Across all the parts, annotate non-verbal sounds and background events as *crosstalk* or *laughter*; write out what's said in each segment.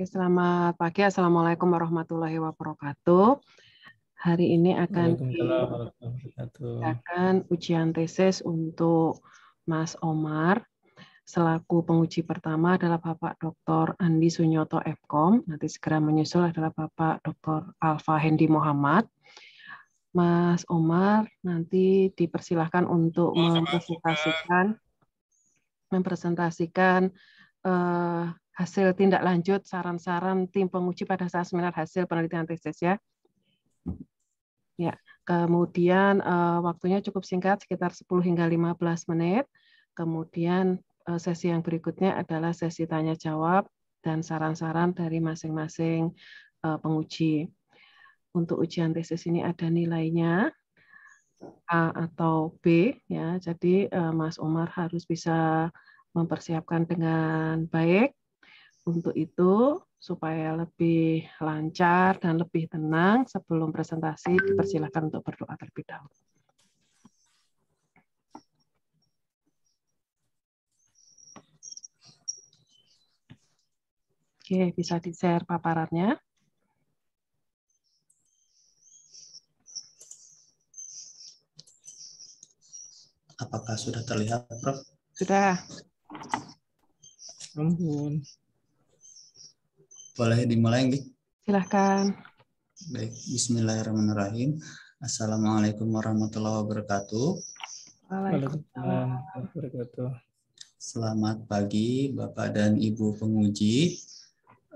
Oke, selamat pagi. Assalamualaikum warahmatullahi wabarakatuh. Hari ini akan akan ujian tesis untuk Mas Omar selaku penguji pertama adalah Bapak Dr. Andi Sunyoto Fkom, nanti segera menyusul adalah Bapak Dr. Alfa Hendi Muhammad. Mas Omar nanti dipersilahkan untuk iya, mempresentasikan mempresentasikan Eh, hasil tindak lanjut saran-saran tim penguji pada saat seminar hasil penelitian tesis ya. Ya, kemudian eh, waktunya cukup singkat sekitar 10 hingga 15 menit. Kemudian eh, sesi yang berikutnya adalah sesi tanya jawab dan saran-saran dari masing-masing penguji. Untuk ujian tesis ini ada nilainya A atau B ya. Jadi Mas Omar harus bisa mempersiapkan dengan baik untuk itu supaya lebih lancar dan lebih tenang sebelum presentasi dipersilakan untuk berdoa terlebih dahulu. Oke, bisa di-share paparannya. Apakah sudah terlihat, Prof? Sudah. Ampun. Boleh dimulai, nggih Silahkan. Baik, bismillahirrahmanirrahim. Assalamualaikum warahmatullahi wabarakatuh. Waalaikumsalam wabarakatuh. Selamat pagi, Bapak dan Ibu penguji.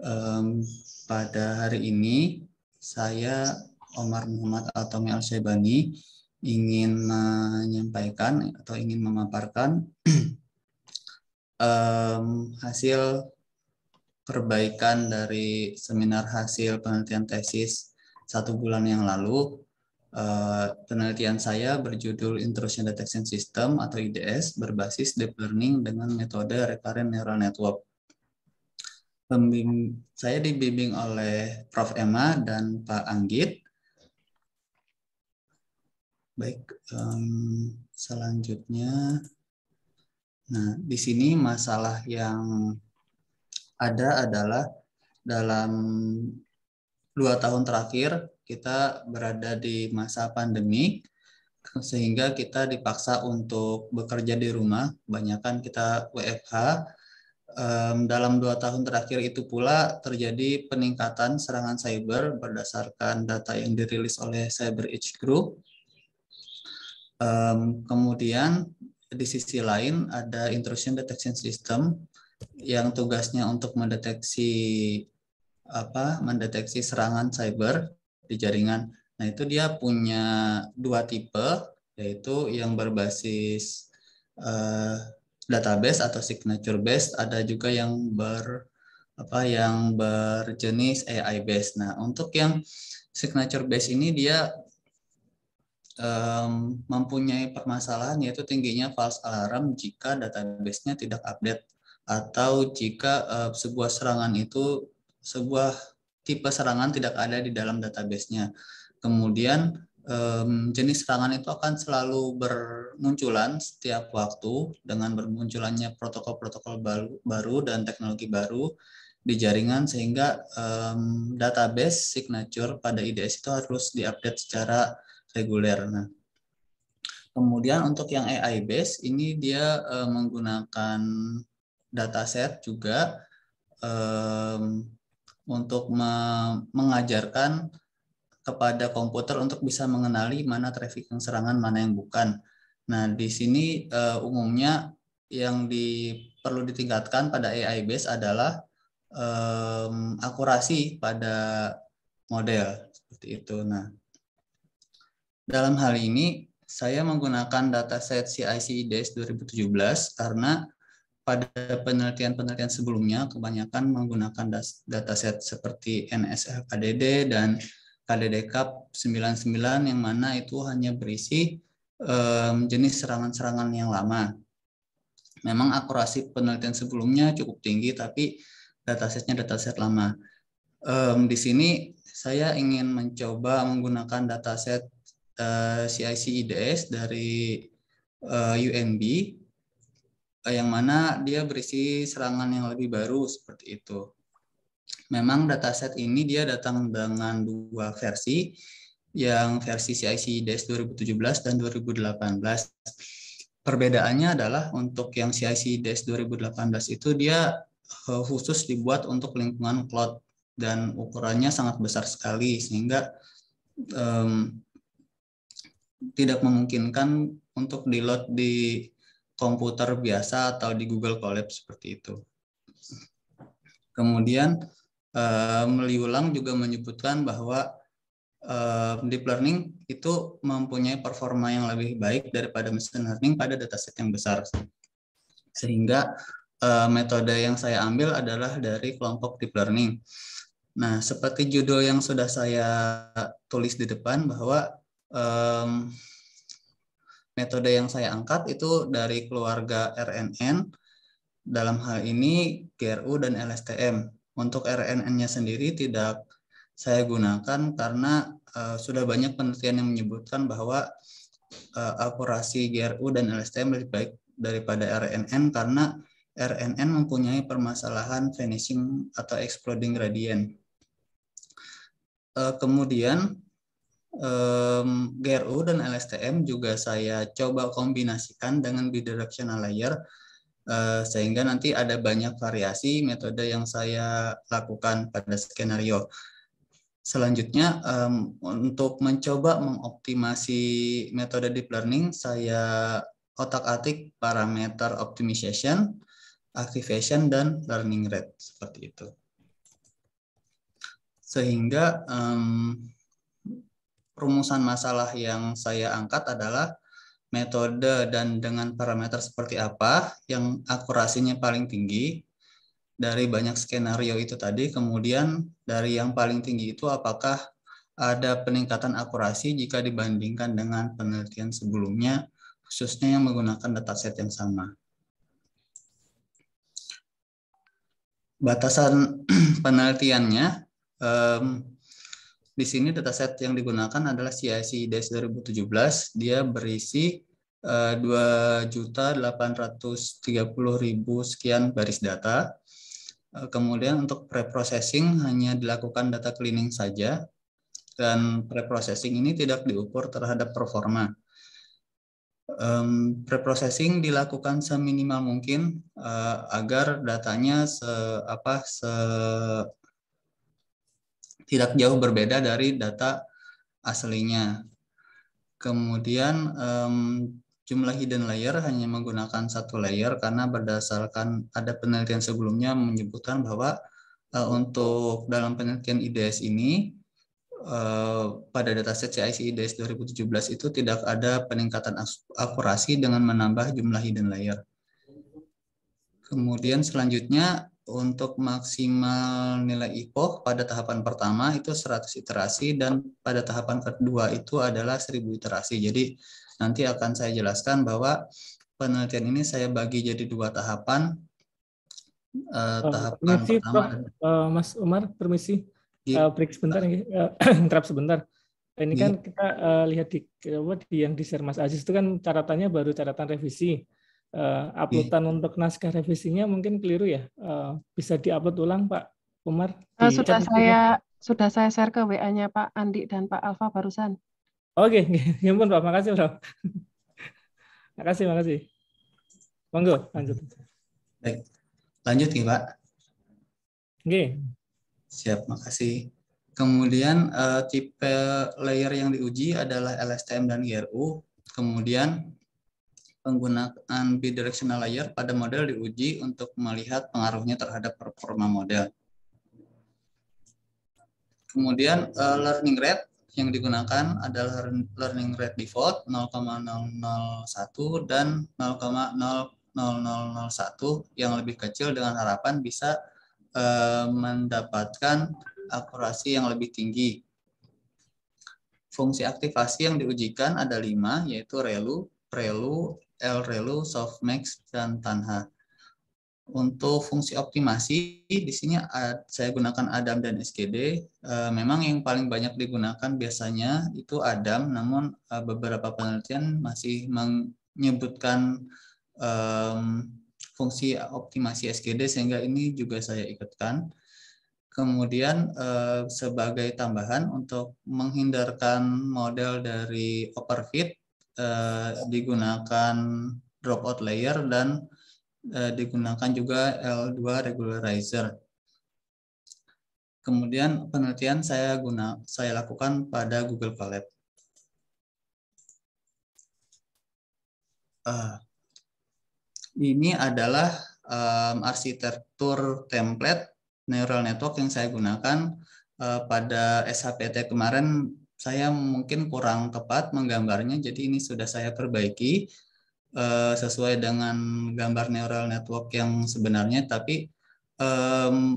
Um, pada hari ini, saya Omar Muhammad Atomi al ingin menyampaikan atau ingin memaparkan *clears throat* um, hasil perbaikan dari seminar hasil penelitian tesis satu bulan yang lalu. Uh, penelitian saya berjudul Intrusion Detection System atau IDS berbasis deep learning dengan metode recurrent neural network. Pembing saya dibimbing oleh Prof. Emma dan Pak Anggit. Baik, um, selanjutnya Nah, di sini masalah yang ada adalah dalam dua tahun terakhir kita berada di masa pandemi sehingga kita dipaksa untuk bekerja di rumah kebanyakan kita WFH dalam dua tahun terakhir itu pula terjadi peningkatan serangan cyber berdasarkan data yang dirilis oleh Cyber Group kemudian di sisi lain ada intrusion detection system yang tugasnya untuk mendeteksi apa mendeteksi serangan cyber di jaringan. Nah, itu dia punya dua tipe yaitu yang berbasis uh, database atau signature based, ada juga yang ber apa yang berjenis AI based. Nah, untuk yang signature based ini dia um, mempunyai permasalahan yaitu tingginya false alarm jika database-nya tidak update atau jika uh, sebuah serangan itu sebuah tipe serangan tidak ada di dalam database-nya. Kemudian um, jenis serangan itu akan selalu bermunculan setiap waktu dengan bermunculannya protokol-protokol baru, baru dan teknologi baru di jaringan sehingga um, database signature pada IDS itu harus diupdate secara reguler. Nah, kemudian untuk yang AI base ini dia uh, menggunakan dataset juga um, untuk me mengajarkan kepada komputer untuk bisa mengenali mana traffic yang serangan, mana yang bukan. Nah, di sini uh, umumnya yang di, perlu ditingkatkan pada AI base adalah um, akurasi pada model seperti itu. Nah, dalam hal ini, saya menggunakan dataset CIC IDES 2017 karena pada penelitian-penelitian sebelumnya kebanyakan menggunakan dataset seperti NSL-KDD dan KDD Cup 99 yang mana itu hanya berisi um, jenis serangan-serangan yang lama. Memang akurasi penelitian sebelumnya cukup tinggi tapi datasetnya dataset lama. Um, di sini saya ingin mencoba menggunakan dataset Eh, CICIDS dari uh, eh, UNB eh, yang mana dia berisi serangan yang lebih baru seperti itu. Memang dataset ini dia datang dengan dua versi yang versi CIC IDS 2017 dan 2018. Perbedaannya adalah untuk yang CIC IDS 2018 itu dia khusus dibuat untuk lingkungan cloud dan ukurannya sangat besar sekali sehingga um, tidak memungkinkan untuk di-load di komputer biasa atau di Google Colab seperti itu. Kemudian eh, Meliulang juga menyebutkan bahwa eh, deep learning itu mempunyai performa yang lebih baik daripada machine learning pada dataset yang besar. Sehingga eh, metode yang saya ambil adalah dari kelompok deep learning. Nah, seperti judul yang sudah saya tulis di depan bahwa um, metode yang saya angkat itu dari keluarga RNN dalam hal ini GRU dan LSTM. Untuk RNN-nya sendiri tidak saya gunakan karena uh, sudah banyak penelitian yang menyebutkan bahwa uh, akurasi GRU dan LSTM lebih baik daripada RNN karena RNN mempunyai permasalahan finishing atau exploding gradient. Uh, kemudian um, GRU dan LSTM juga saya coba kombinasikan dengan bidirectional layer uh, sehingga nanti ada banyak variasi metode yang saya lakukan pada skenario. Selanjutnya um, untuk mencoba mengoptimasi metode deep learning saya otak-atik parameter optimization, activation dan learning rate seperti itu. Sehingga um, rumusan masalah yang saya angkat adalah metode dan dengan parameter seperti apa yang akurasinya paling tinggi dari banyak skenario itu tadi. Kemudian dari yang paling tinggi itu apakah ada peningkatan akurasi jika dibandingkan dengan penelitian sebelumnya, khususnya yang menggunakan dataset yang sama. Batasan *clears throat* penelitiannya di sini dataset yang digunakan adalah CIC DAS 2017. Dia berisi eh, uh, 2.830.000 sekian baris data. Uh, kemudian untuk preprocessing hanya dilakukan data cleaning saja dan preprocessing ini tidak diukur terhadap performa. Um, preprocessing dilakukan seminimal mungkin uh, agar datanya se apa se tidak jauh berbeda dari data aslinya. Kemudian um, jumlah hidden layer hanya menggunakan satu layer karena berdasarkan ada penelitian sebelumnya menyebutkan bahwa uh, untuk dalam penelitian IDS ini uh, pada dataset CIC IDS 2017 itu tidak ada peningkatan akurasi dengan menambah jumlah hidden layer. Kemudian selanjutnya untuk maksimal nilai IPO pada tahapan pertama itu 100 iterasi dan pada tahapan kedua itu adalah 1000 iterasi. Jadi nanti akan saya jelaskan bahwa penelitian ini saya bagi jadi dua tahapan. Eh, eh tahapan permisi, pertama Pak, Uh, eh, Mas Umar, permisi. Uh, break sebentar, uh, *clears throat* interrupt sebentar. Ini kan iya. kita uh, lihat di, di yang di share Mas Aziz itu kan catatannya baru catatan revisi uh, uploadan untuk naskah revisinya mungkin keliru ya. Uh, bisa diupload ulang Pak Umar? Uh, sudah sudah saya sudah saya share ke WA-nya Pak Andi dan Pak Alfa barusan. Oke, okay. *laughs* Ya ampun Pak. Makasih, Bro. makasih, makasih. Monggo, lanjut. Baik. Lanjut ya, Pak. Oke. Okay. Siap, makasih. Kemudian uh, tipe layer yang diuji adalah LSTM dan GRU. Kemudian penggunaan bidirectional layer pada model diuji untuk melihat pengaruhnya terhadap performa model. Kemudian uh, learning rate yang digunakan adalah learning rate default 0,001 dan 0,0001 yang lebih kecil dengan harapan bisa uh, mendapatkan akurasi yang lebih tinggi. Fungsi aktivasi yang diujikan ada lima, yaitu ReLU, PRELU, El Relu, Softmax, dan Tanha. Untuk fungsi optimasi, di sini saya gunakan ADAM dan SKD. Eh, memang yang paling banyak digunakan biasanya itu ADAM, namun eh, beberapa penelitian masih menyebutkan fungsi optimasi SKD sehingga ini juga saya ikutkan. Kemudian eh, sebagai tambahan untuk menghindarkan model dari overfit, Eh, digunakan dropout layer dan eh, digunakan juga L2 regularizer. Kemudian penelitian saya guna saya lakukan pada Google Colab. Ah, ini adalah um, arsitektur template neural network yang saya gunakan uh, pada SHPT kemarin saya mungkin kurang tepat menggambarnya, jadi ini sudah saya perbaiki eh, sesuai dengan gambar neural network yang sebenarnya, tapi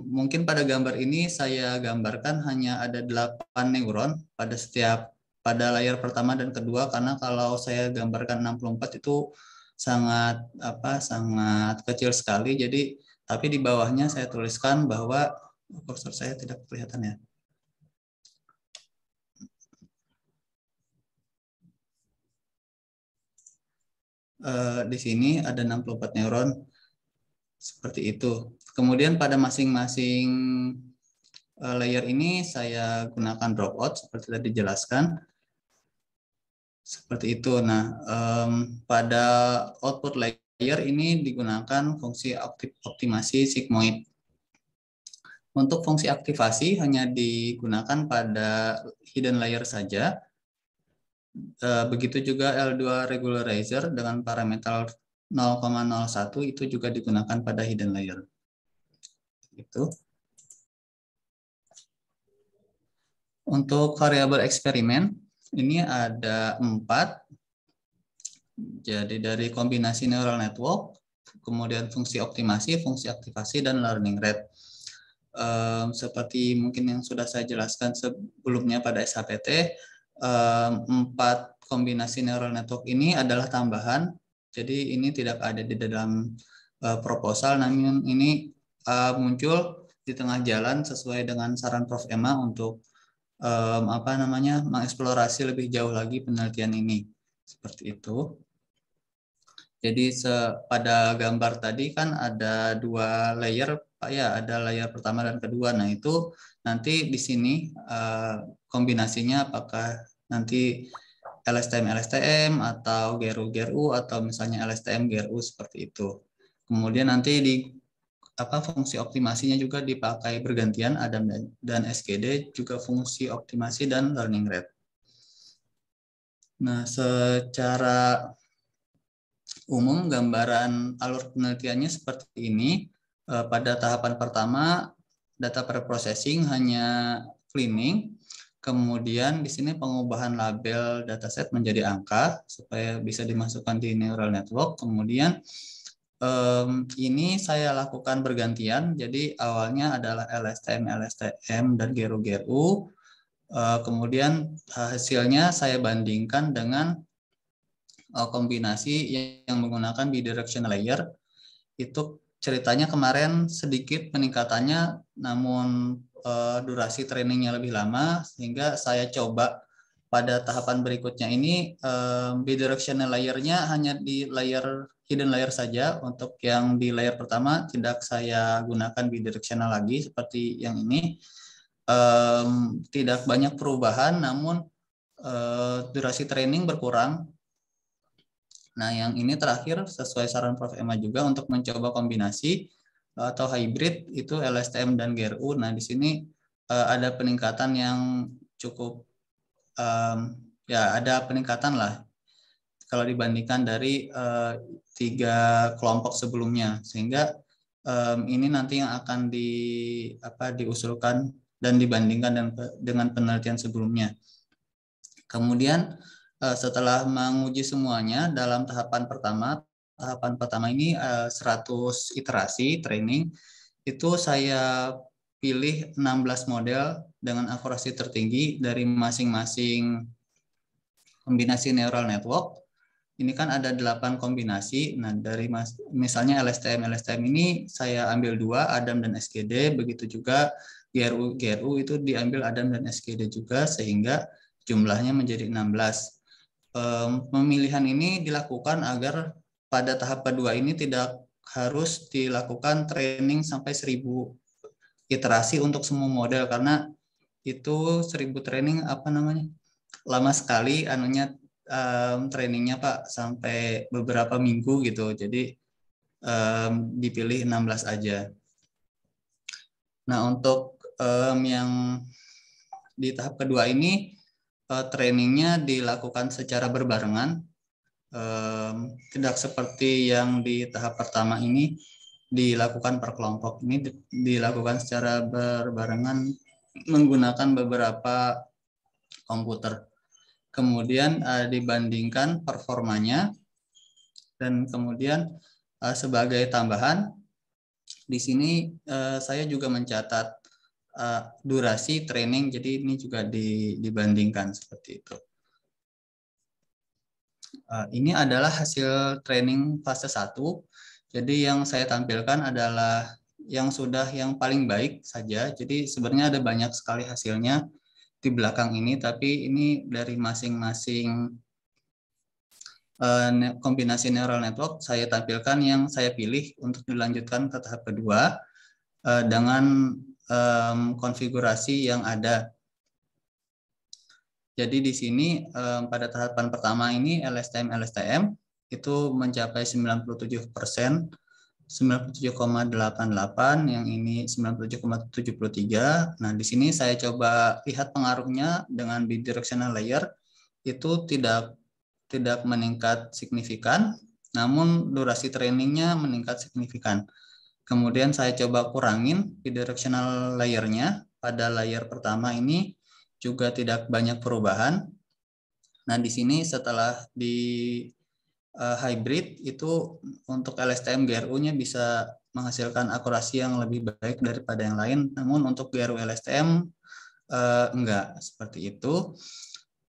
mungkin pada gambar ini saya gambarkan hanya ada 8 neuron pada setiap pada layar pertama dan kedua karena kalau saya gambarkan 64 itu sangat apa sangat kecil sekali jadi tapi di bawahnya saya tuliskan bahwa kursor oh, saya tidak kelihatan ya eh, di sini ada 64 neuron seperti itu. Kemudian pada masing-masing eh, layer ini saya gunakan dropout seperti tadi dijelaskan. Seperti itu. Nah, um, pada output layer ini digunakan fungsi optimasi sigmoid. Untuk fungsi aktivasi hanya digunakan pada hidden layer saja Eh, begitu juga L2 regularizer dengan parameter 0,01 itu juga digunakan pada hidden layer. Itu. Untuk variabel eksperimen ini ada empat. Jadi dari kombinasi neural network, kemudian fungsi optimasi, fungsi aktivasi, dan learning rate. seperti mungkin yang sudah saya jelaskan sebelumnya pada SHPT, empat kombinasi neural network ini adalah tambahan. Jadi ini tidak ada di dalam eh, proposal, namun ini eh, muncul di tengah jalan sesuai dengan saran Prof. Emma untuk apa namanya mengeksplorasi lebih jauh lagi penelitian ini seperti itu. Jadi pada gambar tadi kan ada dua layer, Pak ya, ada layer pertama dan kedua. Nah itu nanti di sini eh, kombinasinya apakah nanti LSTM LSTM atau GRU GRU atau misalnya LSTM GRU seperti itu. Kemudian nanti di apa fungsi optimasinya juga dipakai bergantian Adam dan SKD juga fungsi optimasi dan learning rate. Nah, secara umum gambaran alur penelitiannya seperti ini. Eh, pada tahapan pertama data pre-processing hanya cleaning, kemudian di sini pengubahan label dataset menjadi angka supaya bisa dimasukkan di neural network, kemudian um, ini saya lakukan bergantian. Jadi awalnya adalah LSTM, LSTM dan GRU, GRU. Uh, eh, kemudian hasilnya saya bandingkan dengan uh, kombinasi yang, yang menggunakan bidirectional layer. Itu ceritanya kemarin sedikit peningkatannya, namun uh, durasi trainingnya lebih lama, sehingga saya coba pada tahapan berikutnya ini um, eh, bidirectional layernya hanya di layer hidden layer saja. Untuk yang di layer pertama tidak saya gunakan bidirectional lagi seperti yang ini. um, tidak banyak perubahan, namun uh, durasi training berkurang Nah, yang ini terakhir sesuai saran Prof. Emma juga untuk mencoba kombinasi eh, atau hybrid itu LSTM dan GRU. Nah, di sini eh, ada peningkatan yang cukup ya ada peningkatan lah kalau dibandingkan dari eh, tiga kelompok sebelumnya. Sehingga ini nanti yang akan di apa diusulkan dan dibandingkan dengan, dengan penelitian sebelumnya. Kemudian Eh, setelah menguji semuanya dalam tahapan pertama, tahapan pertama ini 100 eh, iterasi training, itu saya pilih 16 model dengan akurasi tertinggi dari masing-masing kombinasi neural network. Ini kan ada 8 kombinasi. Nah, dari mas, misalnya LSTM LSTM ini saya ambil dua Adam dan SGD, begitu juga GRU GRU itu diambil Adam dan SGD juga sehingga jumlahnya menjadi 16 pemilihan ini dilakukan agar pada tahap kedua ini tidak harus dilakukan training sampai 1000 iterasi untuk semua model karena itu seribu training apa namanya? lama sekali anunya um, trainingnya Pak sampai beberapa minggu gitu. Jadi um, dipilih 16 aja. Nah, untuk um, yang di tahap kedua ini uh, trainingnya dilakukan secara berbarengan. uh, tidak seperti yang di tahap pertama ini dilakukan per kelompok. Ini dilakukan secara berbarengan menggunakan beberapa komputer. Kemudian uh, dibandingkan performanya dan kemudian uh, sebagai tambahan di sini uh, saya juga mencatat uh, durasi training. Jadi ini juga di, dibandingkan seperti itu. Uh, ini adalah hasil training fase 1. Jadi yang saya tampilkan adalah yang sudah yang paling baik saja. Jadi sebenarnya ada banyak sekali hasilnya di belakang ini, tapi ini dari masing-masing eh, kombinasi neural network saya tampilkan yang saya pilih untuk dilanjutkan ke tahap kedua dengan um, konfigurasi yang ada. Jadi di sini um, pada tahapan pertama ini LSTM LSTM itu mencapai 97 persen 97,88 yang ini 97,73. Nah di sini saya coba lihat pengaruhnya dengan bidirectional layer itu tidak tidak meningkat signifikan, namun durasi trainingnya meningkat signifikan. Kemudian saya coba kurangin bidirectional layernya. Pada layer pertama ini juga tidak banyak perubahan. Nah, di sini setelah di uh, hybrid itu untuk LSTM GRU-nya bisa menghasilkan akurasi yang lebih baik daripada yang lain. Namun untuk GRU LSTM uh, eh, enggak seperti itu.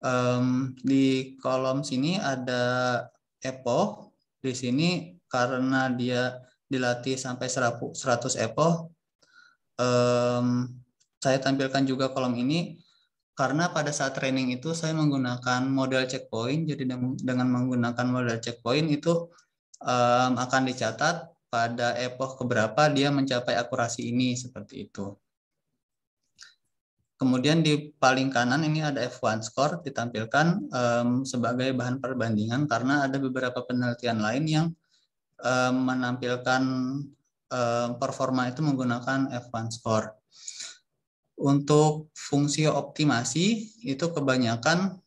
Um, di kolom sini ada EPO. Di sini karena dia dilatih sampai 100 epo. Um, saya tampilkan juga kolom ini karena pada saat training itu saya menggunakan model checkpoint. Jadi dengan menggunakan model checkpoint itu um, akan dicatat pada epoch keberapa dia mencapai akurasi ini seperti itu. Kemudian di paling kanan ini ada F1 score ditampilkan um, sebagai bahan perbandingan karena ada beberapa penelitian lain yang Eh, menampilkan eh, performa itu menggunakan F1 score. Untuk fungsi optimasi itu kebanyakan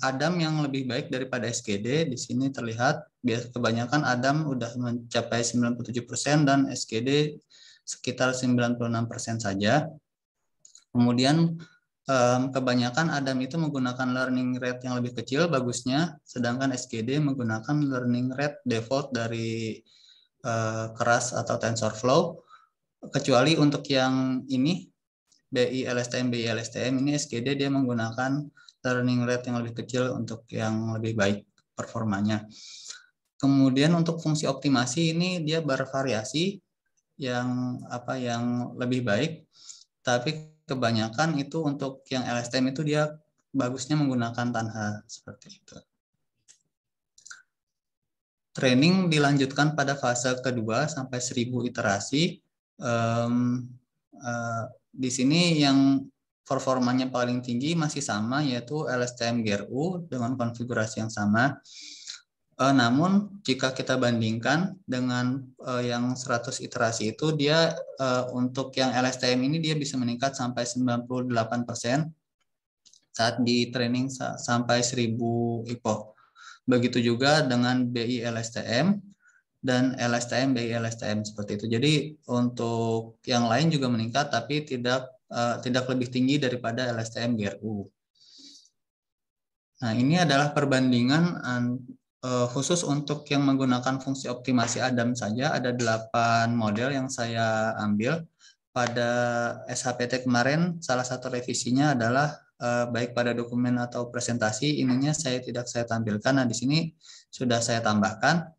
Adam yang lebih baik daripada SKD. Di sini terlihat kebanyakan Adam udah mencapai 97% dan SKD sekitar 96% saja. Kemudian um, kebanyakan Adam itu menggunakan learning rate yang lebih kecil bagusnya, sedangkan SGD menggunakan learning rate default dari uh, keras atau TensorFlow. Kecuali untuk yang ini BI LSTM BI LSTM ini SGD dia menggunakan learning rate yang lebih kecil untuk yang lebih baik performanya. Kemudian untuk fungsi optimasi ini dia bervariasi yang apa yang lebih baik, tapi kebanyakan itu untuk yang LSTM itu dia bagusnya menggunakan tanha seperti itu. Training dilanjutkan pada fase kedua sampai 1000 iterasi. Um, uh, di sini yang performanya paling tinggi masih sama yaitu LSTM GRU dengan konfigurasi yang sama. Uh, namun jika kita bandingkan dengan uh, yang 100 iterasi itu dia uh, untuk yang LSTM ini dia bisa meningkat sampai 98% saat di training sa sampai 1000 IPO. Begitu juga dengan BI LSTM dan LSTM BI LSTM seperti itu. Jadi untuk yang lain juga meningkat tapi tidak uh, tidak lebih tinggi daripada LSTM GRU. Nah, ini adalah perbandingan Eh, khusus untuk yang menggunakan fungsi optimasi Adam saja ada delapan model yang saya ambil pada SHPT kemarin salah satu revisinya adalah uh, baik pada dokumen atau presentasi ininya saya tidak saya tampilkan nah di sini sudah saya tambahkan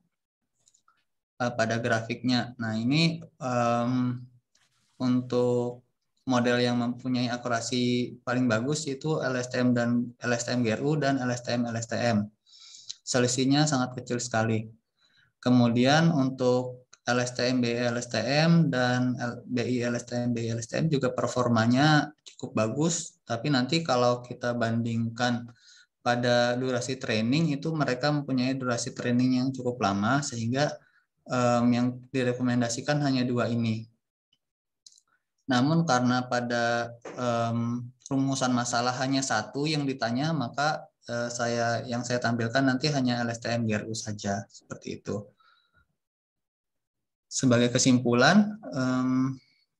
eh, pada grafiknya nah ini um, untuk model yang mempunyai akurasi paling bagus itu LSTM dan LSTM GRU dan LSTM LSTM selisihnya sangat kecil sekali. Kemudian untuk LSTM, BI e LSTM, dan BI LSTM, BI e LSTM juga performanya cukup bagus, tapi nanti kalau kita bandingkan pada durasi training itu mereka mempunyai durasi training yang cukup lama sehingga um, yang direkomendasikan hanya dua ini. Namun karena pada um, rumusan masalah hanya satu yang ditanya maka Eh, saya yang saya tampilkan nanti hanya LSTM GRU saja seperti itu. Sebagai kesimpulan, um,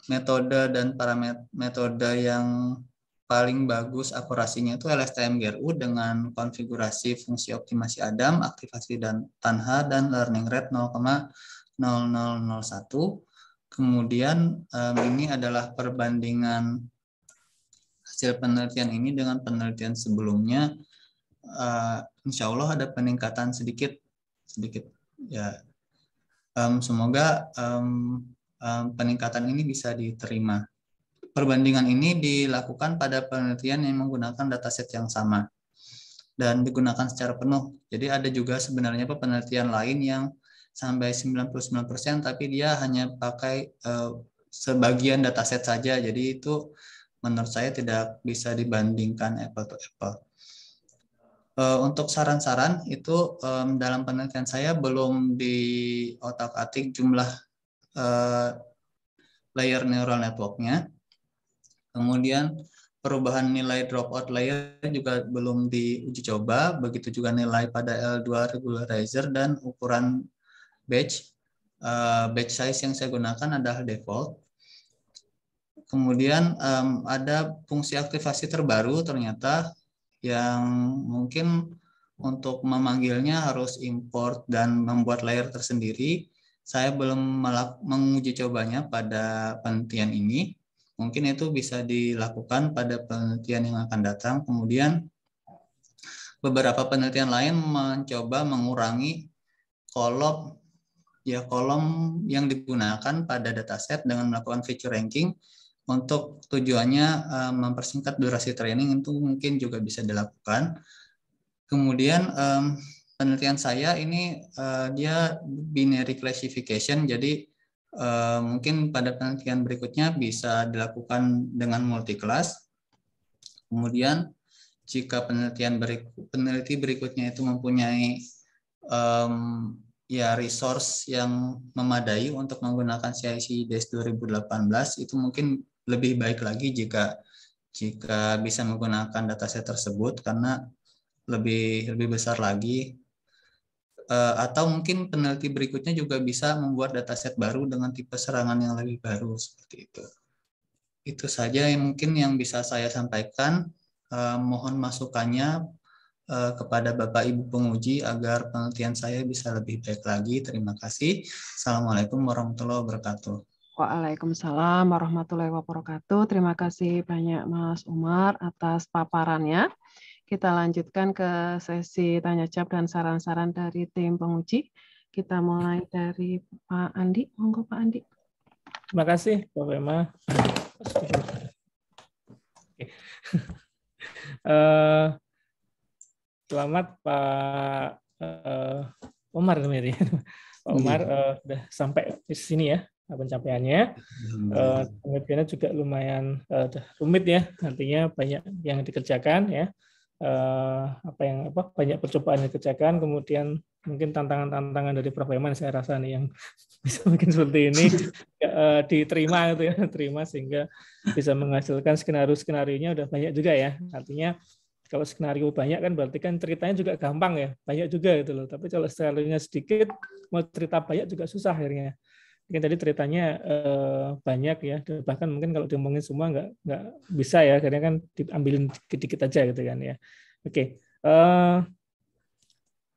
metode dan parameter metode yang paling bagus akurasinya itu LSTM GRU dengan konfigurasi fungsi optimasi ADAM, aktivasi dan tanha dan learning rate 0,0001. Kemudian ini adalah perbandingan hasil penelitian ini dengan penelitian sebelumnya uh, insya Allah ada peningkatan sedikit sedikit ya um, semoga um, um, peningkatan ini bisa diterima perbandingan ini dilakukan pada penelitian yang menggunakan dataset yang sama dan digunakan secara penuh jadi ada juga sebenarnya penelitian lain yang sampai 99% tapi dia hanya pakai uh, sebagian dataset saja jadi itu menurut saya tidak bisa dibandingkan apple to apple Eh, untuk saran-saran itu um, dalam penelitian saya belum di otak-atik jumlah uh, layer neural networknya. Kemudian perubahan nilai dropout layer juga belum diuji coba, begitu juga nilai pada L2 regularizer dan ukuran batch. Uh, batch size yang saya gunakan adalah default. Kemudian um, ada fungsi aktivasi terbaru ternyata yang mungkin untuk memanggilnya harus import dan membuat layer tersendiri. Saya belum menguji cobanya pada penelitian ini. Mungkin itu bisa dilakukan pada penelitian yang akan datang. Kemudian beberapa penelitian lain mencoba mengurangi kolom ya kolom yang digunakan pada dataset dengan melakukan feature ranking untuk tujuannya uh, mempersingkat durasi training itu mungkin juga bisa dilakukan. Kemudian um, penelitian saya ini uh, dia binary classification, jadi uh, mungkin pada penelitian berikutnya bisa dilakukan dengan multi class. Kemudian jika penelitian berikut, peneliti berikutnya itu mempunyai um, ya resource yang memadai untuk menggunakan CIC DES 2018 itu mungkin lebih baik lagi jika jika bisa menggunakan dataset tersebut karena lebih lebih besar lagi eh, atau mungkin peneliti berikutnya juga bisa membuat dataset baru dengan tipe serangan yang lebih baru seperti itu. Itu saja yang mungkin yang bisa saya sampaikan. Eh, mohon masukannya eh, kepada Bapak Ibu penguji agar penelitian saya bisa lebih baik lagi. Terima kasih. Assalamualaikum warahmatullahi wabarakatuh. Waalaikumsalam warahmatullahi wabarakatuh. Terima kasih banyak Mas Umar atas paparannya. Kita lanjutkan ke sesi tanya jawab dan saran-saran dari tim penguji. Kita mulai dari Pak Andi. Monggo Pak Andi. Terima kasih Pak Bema. *laughs* Eh, selamat Pak eh, Umar Pak *laughs* Umar sudah iya. eh, sampai di sini ya Nah, pencapaiannya. Hmm. Uh, juga lumayan uh, rumit ya, nantinya banyak yang dikerjakan ya. Uh, apa yang apa banyak percobaan yang dikerjakan, kemudian mungkin tantangan-tantangan dari Prof. Eman saya rasa nih yang *laughs* bisa mungkin seperti ini uh, *laughs* diterima gitu ya, terima sehingga bisa menghasilkan skenario-skenarionya udah banyak juga ya. Artinya kalau skenario banyak kan berarti kan ceritanya juga gampang ya, banyak juga gitu loh. Tapi kalau skenario sedikit, mau cerita banyak juga susah akhirnya mungkin tadi ceritanya uh, banyak ya bahkan mungkin kalau diomongin semua nggak nggak bisa ya karena kan diambilin sedikit dikit aja gitu kan ya oke okay. uh, eh,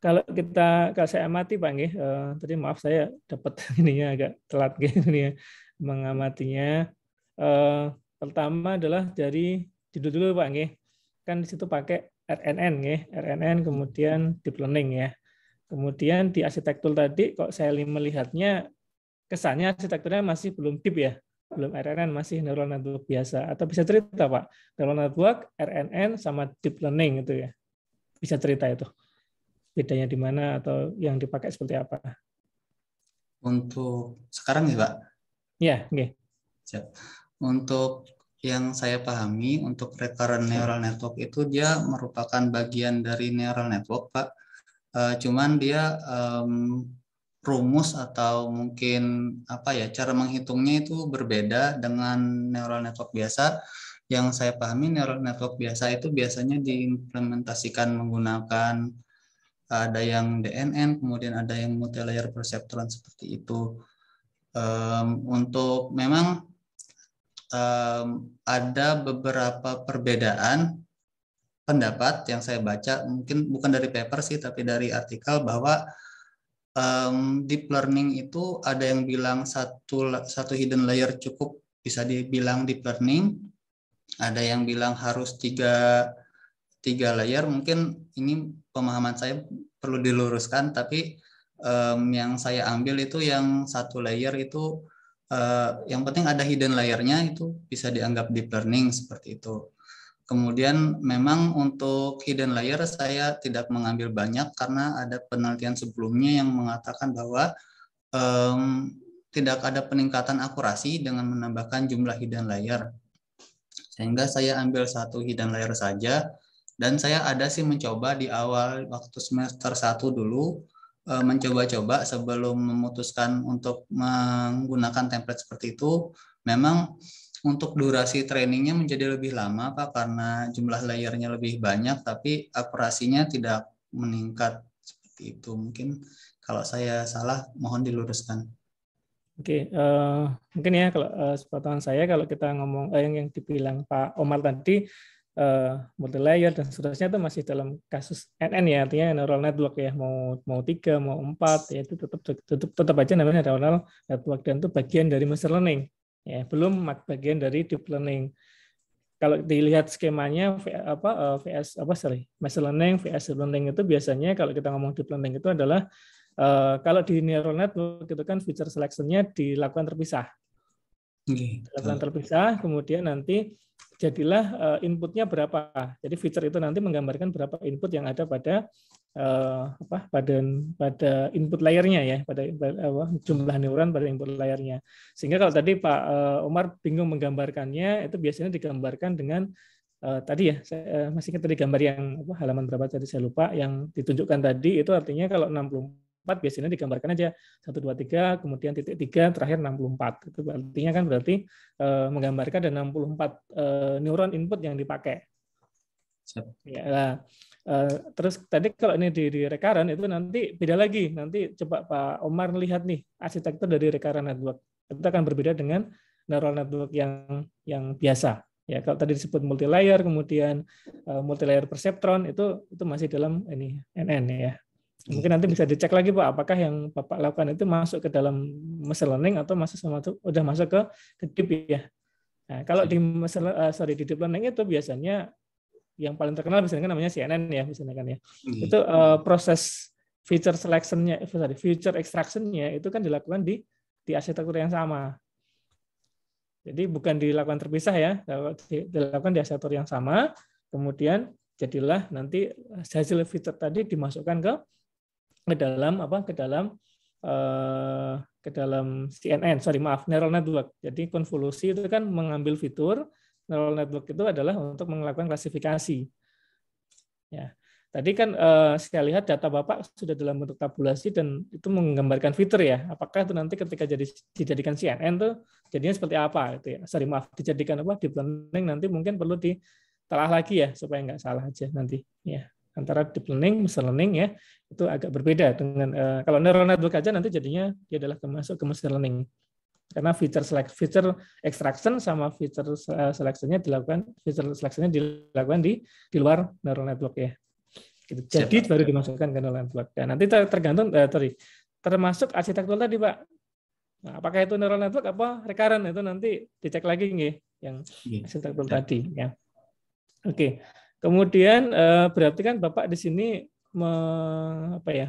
kalau kita kalau saya amati pak Nge, eh, tadi maaf saya dapat *laughs* ininya agak telat gitu ya mengamatinya uh, pertama adalah dari judul dulu pak Nge. kan di situ pakai RNN Nge. RNN kemudian deep learning ya Kemudian di arsitektur tadi, kok saya melihatnya kesannya arsitekturnya masih belum deep ya, belum RNN masih neural network biasa. Atau bisa cerita Pak, neural network, RNN sama deep learning itu ya, bisa cerita itu bedanya di mana atau yang dipakai seperti apa? Untuk sekarang ya Pak? Ya, oke. Okay. Untuk yang saya pahami untuk recurrent neural network itu dia merupakan bagian dari neural network Pak. Uh, cuman dia um, rumus atau mungkin apa ya cara menghitungnya itu berbeda dengan neural network biasa. Yang saya pahami neural network biasa itu biasanya diimplementasikan menggunakan ada yang DNN, kemudian ada yang multilayer perceptron seperti itu. Um, untuk memang um, ada beberapa perbedaan pendapat yang saya baca, mungkin bukan dari paper sih, tapi dari artikel bahwa um, deep learning itu ada yang bilang satu satu hidden layer cukup bisa dibilang deep learning ada yang bilang harus tiga tiga layer mungkin ini pemahaman saya perlu diluruskan tapi um, yang saya ambil itu yang satu layer itu uh, yang penting ada hidden layernya itu bisa dianggap deep learning seperti itu Kemudian memang untuk hidden layer saya tidak mengambil banyak karena ada penelitian sebelumnya yang mengatakan bahwa um, tidak ada peningkatan akurasi dengan menambahkan jumlah hidden layer. Sehingga saya ambil satu hidden layer saja dan saya ada sih mencoba di awal waktu semester 1 dulu eh, mencoba-coba sebelum memutuskan untuk menggunakan template seperti itu memang untuk durasi trainingnya menjadi lebih lama Pak karena jumlah layernya lebih banyak tapi akurasinya tidak meningkat seperti itu. Mungkin kalau saya salah mohon diluruskan. Oke, okay, uh, eh, mungkin ya kalau uh, eh, sepatuan saya kalau kita ngomong eh, yang, yang dibilang Pak Omar tadi uh, multi layer dan seterusnya itu masih dalam kasus NN ya artinya neural network ya mau mau tiga mau empat ya itu tetap tetap tetap aja namanya neural network dan itu bagian dari machine learning ya belum bagian dari deep learning kalau dilihat skemanya apa eh, VS apa sorry machine learning VS deep learning itu biasanya kalau kita ngomong deep learning itu adalah eh, kalau di neural net itu kan feature selectionnya dilakukan terpisah. Dilakukan terpisah, kemudian nanti jadilah eh, inputnya berapa. Jadi feature itu nanti menggambarkan berapa input yang ada pada uh, apa pada pada input layarnya ya pada apa, jumlah neuron pada input layarnya sehingga kalau tadi Pak uh, Omar bingung menggambarkannya itu biasanya digambarkan dengan uh, tadi ya saya uh, masih ingat tadi gambar yang apa, halaman berapa tadi saya lupa yang ditunjukkan tadi itu artinya kalau 64 biasanya digambarkan aja 1 2 3 kemudian titik 3 terakhir 64 itu artinya kan berarti uh, menggambarkan ada 64 uh, neuron input yang dipakai. Ya, nah, Eh, terus tadi kalau ini di, di rekaran itu nanti beda lagi. Nanti coba Pak Omar lihat nih arsitektur dari rekaran network. Itu akan berbeda dengan neural network yang yang biasa. Ya, kalau tadi disebut multi layer, kemudian uh, eh, multi layer perceptron itu itu masih dalam ini NN ya. Mungkin nanti bisa dicek lagi Pak apakah yang Bapak lakukan itu masuk ke dalam machine learning atau masuk sama tuh udah masuk ke ke deep ya. Nah, kalau iya. di masalah eh, uh, sorry di deep learning itu biasanya yang paling terkenal misalnya kan namanya CNN ya misalnya kan ya hmm. itu uh, proses feature selectionnya eh, sorry feature extractionnya itu kan dilakukan di di arsitektur yang sama jadi bukan dilakukan terpisah ya dilakukan di arsitektur yang sama kemudian jadilah nanti hasil feature tadi dimasukkan ke ke dalam apa ke dalam eh, ke dalam CNN sorry maaf neural network jadi konvolusi itu kan mengambil fitur neural network itu adalah untuk melakukan klasifikasi. Ya. Tadi kan uh, saya lihat data Bapak sudah dalam bentuk tabulasi dan itu menggambarkan fitur ya. Apakah itu nanti ketika jadi dijadikan CNN tuh jadinya seperti apa gitu ya. Sorry maaf, dijadikan apa Deep Learning nanti mungkin perlu ditelah lagi ya supaya nggak salah aja nanti ya. Antara deep learning, machine learning ya, itu agak berbeda dengan uh, kalau neural network aja nanti jadinya dia adalah termasuk ke machine learning karena feature select feature extraction sama feature eh, selectionnya dilakukan feature selectionnya dilakukan di di luar neural network ya gitu. jadi Siap. baru dimasukkan ke neural network dan nanti tergantung eh, sorry termasuk arsitektur tadi pak nah, apakah itu neural network apa recurrent itu nanti dicek lagi nih yang iya. arsitektur tadi ya oke okay. kemudian eh, berarti kan bapak di sini me, apa ya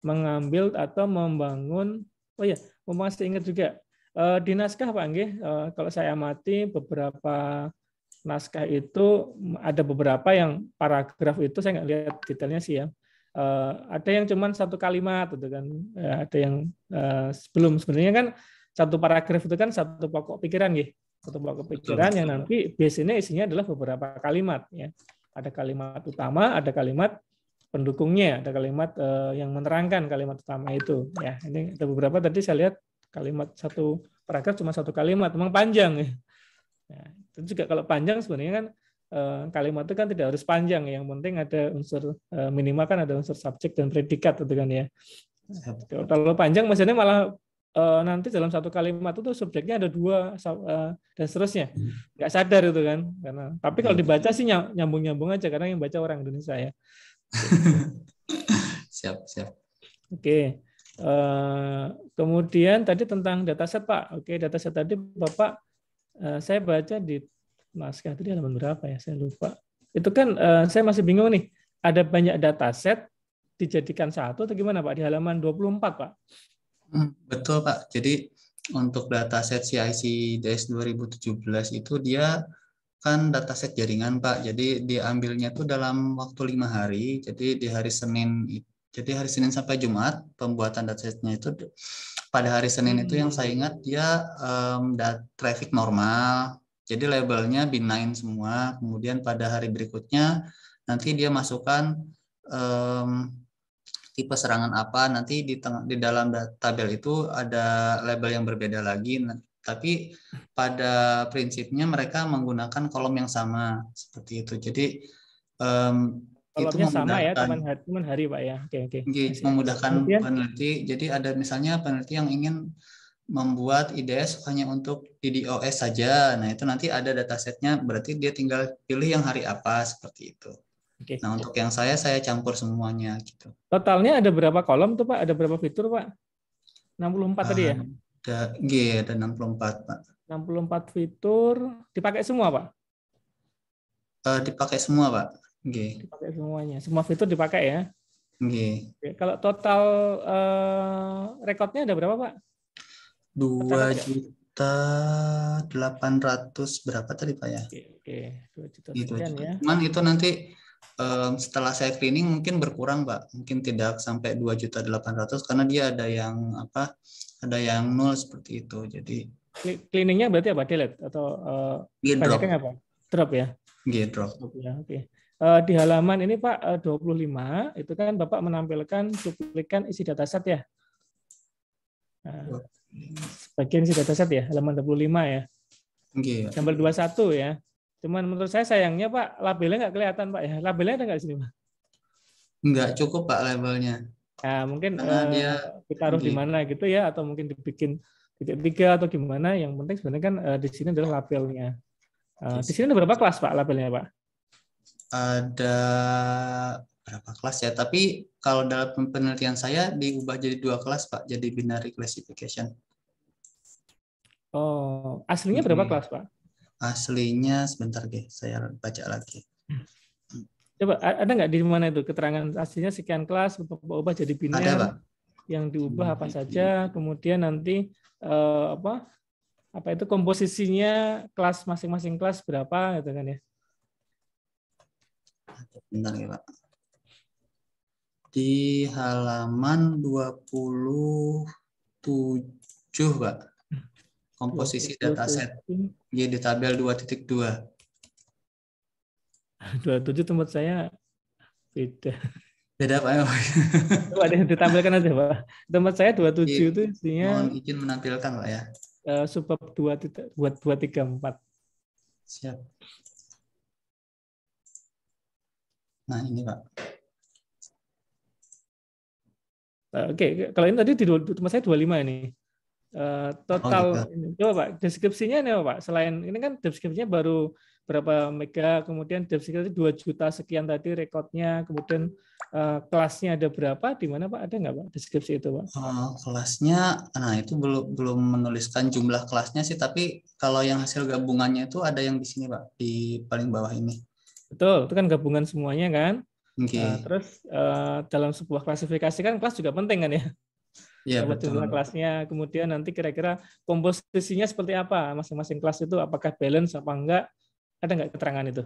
mengambil atau membangun oh ya Oh, masih ingat juga eh, di naskah Pak Angge, eh, kalau saya amati beberapa naskah itu ada beberapa yang paragraf itu saya nggak lihat detailnya sih ya. Eh, ada yang cuma satu kalimat gitu kan, ya, ada yang sebelum sebenarnya kan satu paragraf itu kan satu pokok pikiran gitu satu pikiran betul, yang nanti biasanya isinya adalah beberapa kalimat ya. Ada kalimat utama, ada kalimat pendukungnya ada kalimat uh, yang menerangkan kalimat utama itu ya ini ada beberapa tadi saya lihat kalimat satu paragraf cuma satu kalimat memang panjang ya itu ya, juga kalau panjang sebenarnya kan eh, kalimat itu kan tidak harus panjang yang penting ada unsur eh, minimal kan ada unsur subjek dan predikat itu kan ya kalau terlalu panjang maksudnya malah nanti dalam satu kalimat itu subjeknya ada dua dan seterusnya nggak sadar itu kan karena tapi kalau hmm. dibaca sih nyambung nyambung aja karena yang baca orang Indonesia ya *laughs* siap, siap. Oke. Uh, kemudian tadi tentang dataset Pak. Oke, dataset tadi Bapak uh, saya baca di naskah tadi halaman berapa ya? Saya lupa. Itu kan uh, saya masih bingung nih. Ada banyak dataset dijadikan satu atau gimana Pak di halaman 24 Pak? Hmm, betul Pak. Jadi untuk dataset CIC DS 2017 itu dia kan dataset jaringan Pak. Jadi diambilnya itu dalam waktu lima hari. Jadi di hari Senin jadi hari Senin sampai Jumat pembuatan datasetnya itu pada hari Senin itu yang saya ingat dia um, traffic normal. Jadi labelnya benign semua. Kemudian pada hari berikutnya nanti dia masukkan um, tipe serangan apa nanti di di dalam tabel itu ada label yang berbeda lagi nah, tapi pada prinsipnya mereka menggunakan kolom yang sama seperti itu. Jadi um, itu itu sama ya teman hari, teman hari pak ya. Oke okay, oke. Okay. Memudahkan ya. peneliti. Jadi ada misalnya peneliti yang ingin membuat IDS hanya untuk DDoS saja. Nah itu nanti ada datasetnya. Berarti dia tinggal pilih yang hari apa seperti itu. Okay. Nah untuk yang saya saya campur semuanya gitu. Totalnya ada berapa kolom tuh pak? Ada berapa fitur pak? 64 empat tadi ya? Ada G, ada 64, Pak. 64 fitur dipakai semua, Pak? Uh, dipakai semua, Pak. G. Dipakai semuanya. Semua fitur dipakai ya? G. Oke. Kalau total uh, rekodnya ada berapa, Pak? Dua juta delapan ratus berapa tadi, Pak ya? Oke, oke. 2 juta gitu, ya. Cuman itu nanti eh, setelah saya cleaning mungkin berkurang, Pak. Mungkin tidak sampai dua juta delapan ratus karena dia ada yang apa ada yang nol seperti itu. Jadi cleaningnya berarti apa? Delete atau uh, drop. apa? Drop ya. G drop. Ya, oke. Okay. Uh, eh, di halaman ini Pak eh, uh, 25 itu kan Bapak menampilkan cuplikan isi dataset ya. Nah, bagian isi dataset ya, halaman 25 ya. Okay. Gambar 21 ya. Cuman menurut saya sayangnya Pak labelnya nggak kelihatan Pak ya. Labelnya ada nggak di sini Pak? Nggak cukup Pak labelnya ya mungkin uh, dia kita harus di mana gitu ya atau mungkin dibikin titik tiga atau gimana yang penting sebenarnya kan uh, di sini adalah lapelnya. Uh, di sini ada berapa kelas Pak lapelnya Pak? Ada berapa kelas ya, tapi kalau dalam penelitian saya diubah jadi dua kelas Pak, jadi binary classification. Oh, aslinya berapa hmm. kelas Pak? Aslinya sebentar deh, saya baca lagi. Hmm. Coba ada nggak di mana itu keterangan aslinya sekian kelas bapak ubah jadi biner? Ada, Yang diubah apa iya. saja, kemudian nanti eh, apa apa itu komposisinya kelas masing-masing kelas berapa gitu kan ya? Bentar ya, Pak. Di halaman 27, Pak. Komposisi dataset. Ya, di tabel 2.2. 27 tempat saya beda. Beda Pak. *laughs* Coba deh, ditampilkan aja Pak. Tempat saya 27 itu iya. isinya. Mohon izin menampilkan Pak ya. Eh sebab 2 buat 2 3 4. Siap. Nah, ini Pak. Eh, oke, okay. kalau ini tadi di tempat saya 25 ini. Eh, oh, total oh, coba Pak, deskripsinya nih Pak, selain ini kan deskripsinya baru berapa mega, kemudian deskripsi 2 juta sekian tadi rekodnya, kemudian uh, kelasnya ada berapa, di mana Pak ada nggak Pak deskripsi itu Pak? Uh, kelasnya, nah itu belum belum menuliskan jumlah kelasnya sih, tapi kalau yang hasil gabungannya itu ada yang di sini Pak, di paling bawah ini. Betul, itu kan gabungan semuanya kan. Okay. Uh, terus uh, dalam sebuah klasifikasi kan kelas juga penting kan ya? ya, betul. jumlah kelasnya kemudian nanti kira-kira komposisinya seperti apa masing-masing kelas itu apakah balance apa enggak ada enggak keterangan itu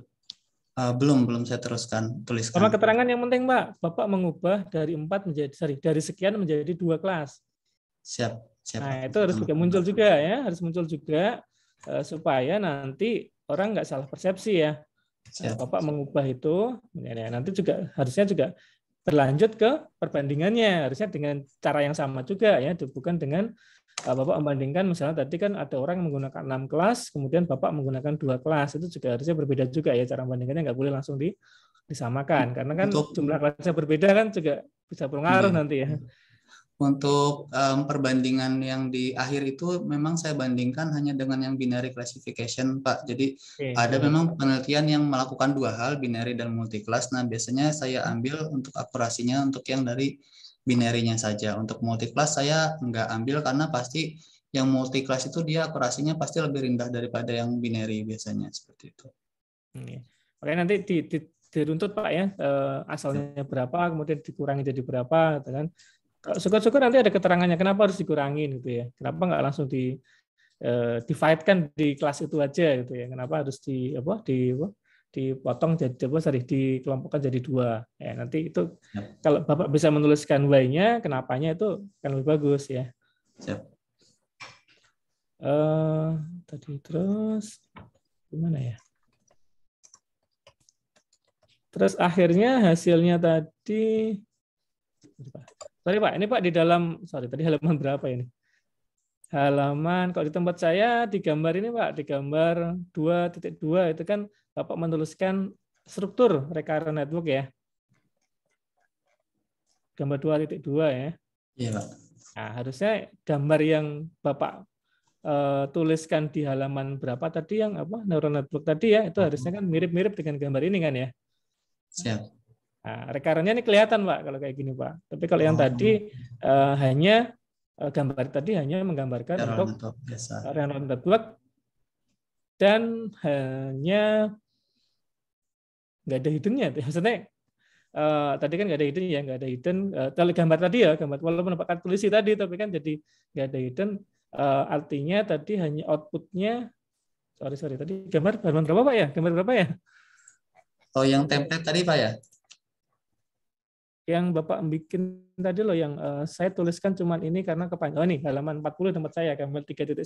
Uh, belum belum saya teruskan tuliskan. Sama keterangan yang penting, Pak. Bapak mengubah dari empat menjadi sorry, dari sekian menjadi dua kelas. Siap, siap. Nah, itu harus juga muncul juga ya, harus muncul juga uh, supaya nanti orang enggak salah persepsi ya. Nah, siap. Bapak mengubah itu, ya, nanti juga harusnya juga berlanjut ke perbandingannya harusnya dengan cara yang sama juga ya bukan dengan eh, Bapak membandingkan misalnya tadi kan ada orang yang menggunakan enam kelas kemudian Bapak menggunakan dua kelas itu juga harusnya berbeda juga ya cara membandingkannya nggak boleh langsung di, disamakan karena kan Betul. jumlah kelasnya berbeda kan juga bisa berpengaruh ya. nanti ya iya. Untuk um, perbandingan yang di akhir itu memang saya bandingkan hanya dengan yang binary classification, Pak. Jadi okay. ada memang penelitian yang melakukan dua hal, binary dan multiclass. Nah, biasanya saya ambil untuk akurasinya untuk yang dari binarinya saja. Untuk multiclass saya nggak ambil karena pasti yang multiclass itu dia akurasinya pasti lebih rendah daripada yang binary biasanya seperti itu. Hmm. Oke nanti di, di, diruntut Pak ya, eh, asalnya berapa, kemudian dikurangi jadi berapa, gitu kan? syukur-syukur nanti ada keterangannya kenapa harus dikurangin gitu ya kenapa nggak langsung di eh, divide kan di kelas itu aja gitu ya kenapa harus di apa di apa, dipotong jadi apa sorry dikelompokkan jadi dua ya nanti itu ya. kalau bapak bisa menuliskan why-nya kenapanya itu akan lebih bagus ya Siap. Uh, tadi terus gimana ya terus akhirnya hasilnya tadi Sorry Pak, ini Pak di dalam, sorry tadi halaman berapa ini? Halaman, kalau di tempat saya di gambar ini Pak, di gambar 2.2 itu kan Bapak menuliskan struktur recurrent network ya. Gambar 2.2 ya. Iya Pak. Nah, harusnya gambar yang Bapak uh, tuliskan di halaman berapa tadi yang apa neural network tadi ya itu harusnya hmm. kan mirip-mirip dengan gambar ini kan ya. Siap. Nah, rekarannya ini kelihatan Pak kalau kayak gini Pak. Tapi kalau yang oh. tadi uh, hanya uh, gambar tadi hanya menggambarkan untuk rekaran eh, network dan hanya nggak ada hiddennya, *laughs* Maksudnya uh, tadi kan nggak ada hidden ya, nggak ada hidden. Uh, gambar tadi ya, gambar walaupun pakai tulisi tadi, tapi kan jadi nggak ada hidden. Uh, artinya tadi hanya outputnya, sorry sorry tadi gambar gambar berapa pak ya? Gambar berapa ya? Oh yang template tadi pak ya? yang Bapak bikin tadi loh yang uh, saya tuliskan cuman ini karena kepanjangan Oh nih halaman 40 tempat saya gambar 3.1.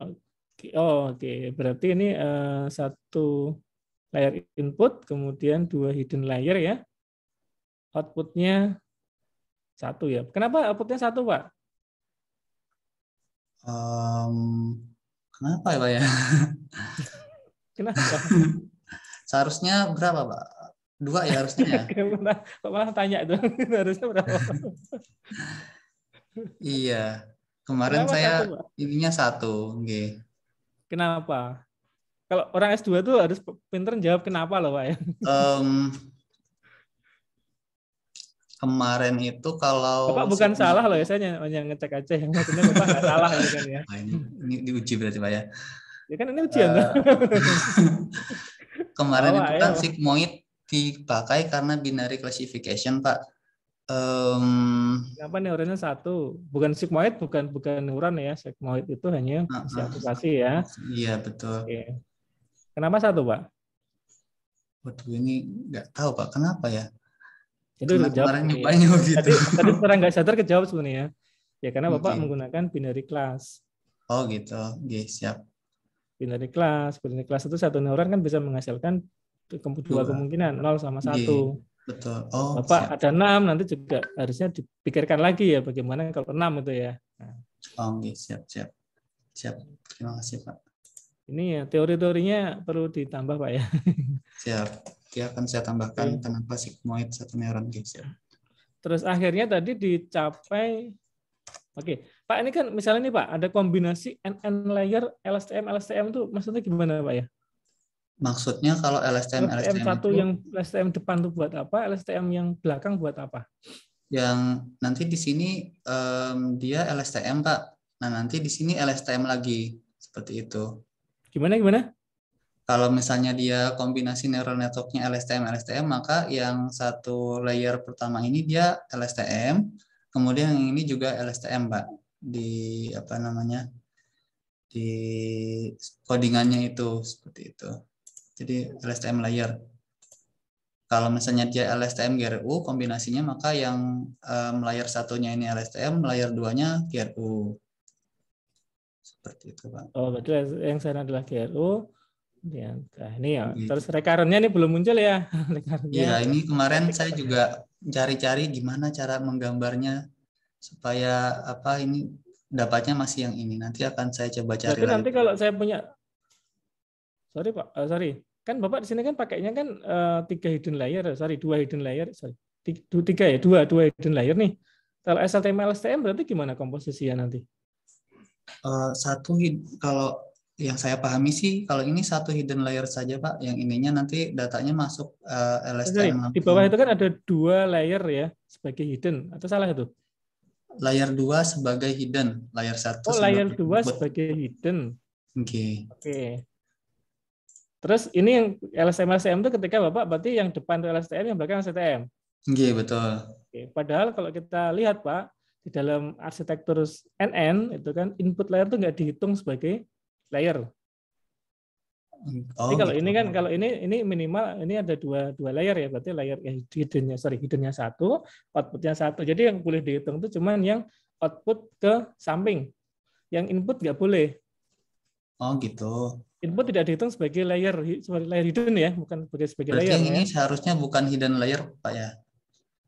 Oke, oh, oke. Berarti ini uh, satu layer input, kemudian dua hidden layer ya. Outputnya satu ya. Kenapa outputnya satu, Pak? Um, kenapa ya, Pak ya? *laughs* kenapa? *laughs* Seharusnya berapa, Pak? Dua ya harusnya. Ya? *laughs* Kok malah tanya tuh, *laughs* harusnya berapa? iya. Kemarin Kenapa saya satu, ininya satu, okay. Kenapa? Kalau orang S2 tuh harus pinter jawab kenapa loh, Pak ya. Um, kemarin itu kalau Bapak bukan sebenernya... salah loh ya saya hanya oh, ngecek aja yang maksudnya Bapak nggak salah gitu kan ya. ini, ini diuji berarti Pak ya. Ya kan ini ujian. Uh, *laughs* Kemarin oh, itu ayo. Ya. Kan sigmoid dipakai karena binary classification, Pak. Um, nih neuronnya satu? Bukan sigmoid, bukan bukan neuron ya. Sigmoid itu hanya uh, uh, ya. Iya, betul. okay. Kenapa satu, Pak? Waduh, ini nggak tahu, Pak. Kenapa ya? Itu Kenapa kemarin ya. *laughs* gitu. Tadi, tadi nggak sadar kejawab sebenarnya. Ya karena Bapak okay. menggunakan binary class. Oh gitu, oke okay, siap pindah kelas pindah di kelas itu satu neuron kan bisa menghasilkan dua kemungkinan 0 sama iya, satu oh, bapak siap. ada enam nanti juga harusnya dipikirkan lagi ya bagaimana kalau enam itu ya nah. oh okay. siap siap siap terima kasih pak ini ya teori-teorinya perlu ditambah pak ya *laughs* siap dia akan saya tambahkan kenapa sigmoid satu neuron guys ya terus akhirnya tadi dicapai oke okay Pak ini kan misalnya nih Pak ada kombinasi NN layer LSTM LSTM itu maksudnya gimana Pak ya? Maksudnya kalau LSTM LSTM, satu yang LSTM depan itu buat apa? LSTM yang belakang buat apa? Yang nanti di sini um, dia LSTM Pak. Nah nanti di sini LSTM lagi seperti itu. Gimana gimana? kalau misalnya dia kombinasi neural networknya LSTM LSTM maka yang satu layer pertama ini dia LSTM kemudian yang ini juga LSTM pak di apa namanya di codingannya itu seperti itu. Jadi LSTM layer. Kalau misalnya dia LSTM GRU kombinasinya maka yang um, layer satunya ini LSTM, layer duanya GRU. Seperti itu, Pak. Oh, betul. Yang sana adalah GRU. Ya, nah, ini ya. Gitu. Terus rekarnya ini belum muncul ya? *laughs* Iya, ini kemarin saya juga cari-cari gimana cara menggambarnya supaya apa ini dapatnya masih yang ini. Nanti akan saya coba cari. Tapi lagi. nanti kalau saya punya, sorry pak, uh, sorry, kan bapak di sini kan pakainya kan uh, tiga hidden layer, sorry dua hidden layer, sorry tiga, tiga ya, dua dua hidden layer nih. Kalau SLTML LSTM berarti gimana komposisinya nanti? Uh, satu kalau yang saya pahami sih kalau ini satu hidden layer saja pak yang ininya nanti datanya masuk uh, LSTM Jadi, di bawah itu kan ada dua layer ya sebagai hidden atau salah itu layar 2 sebagai hidden, layar 1 Oh, layar 2 sebagai hidden. Oke. Okay. Oke. Okay. Terus ini yang LSM LSM itu ketika Bapak berarti yang depan LSTM yang belakang STM. Oke, betul. Oke. Padahal kalau kita lihat Pak, di dalam arsitektur NN itu kan input layer itu nggak dihitung sebagai layer. Jadi oh, kalau gitu. ini kan kalau ini ini minimal ini ada dua dua layer ya berarti layer hiddennya sorry hiddennya satu outputnya satu. Jadi yang boleh dihitung itu cuma yang output ke samping, yang input nggak boleh. Oh gitu. Input tidak dihitung sebagai layer sebagai layer hidden ya, bukan sebagai sebagai berarti layer. Berarti ya. ini ya. seharusnya bukan hidden layer pak ya?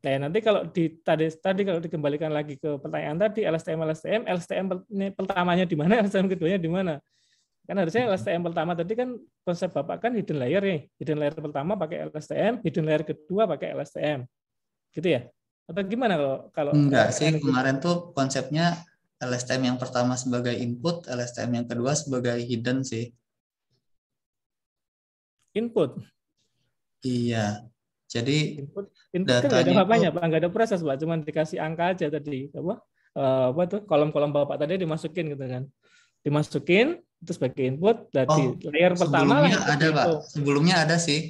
Nah, nanti kalau di tadi tadi kalau dikembalikan lagi ke pertanyaan tadi LSTM LSTM LSTM pertamanya di mana, LSTM keduanya di mana? Kan harusnya LSTM mm-hmm. pertama tadi kan konsep Bapak kan hidden layer nih. Hidden layer pertama pakai LSTM, hidden layer kedua pakai LSTM. Gitu ya? Atau gimana kalau kalau Enggak sih, kemarin tuh konsepnya LSTM yang pertama sebagai input, LSTM yang kedua sebagai hidden sih. Input. Iya. Jadi input, input kan kan ada apa-apanya, Pak. Enggak ada proses, Pak. Cuman dikasih angka aja tadi. Apa? Eh, apa tuh kolom-kolom bapak tadi dimasukin gitu kan dimasukin itu sebagai input berarti oh, layer pertama sebelumnya ada itu. pak sebelumnya ada sih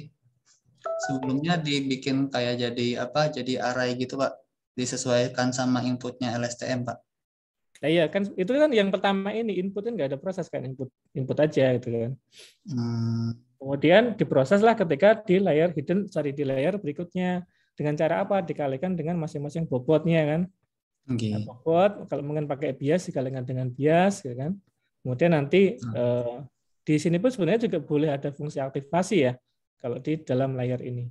sebelumnya dibikin kayak jadi apa jadi array gitu pak disesuaikan sama inputnya LSTM pak nah, iya kan itu kan yang pertama ini inputnya nggak ada proses kan input input aja gitu kan hmm. kemudian lah ketika di layer hidden sorry di layer berikutnya dengan cara apa dikalikan dengan masing-masing bobotnya kan okay. nah, bobot kalau mungkin pakai bias dikalikan dengan bias gitu kan Kemudian nanti hmm. eh, di sini pun sebenarnya juga boleh ada fungsi aktivasi ya kalau di dalam layar ini.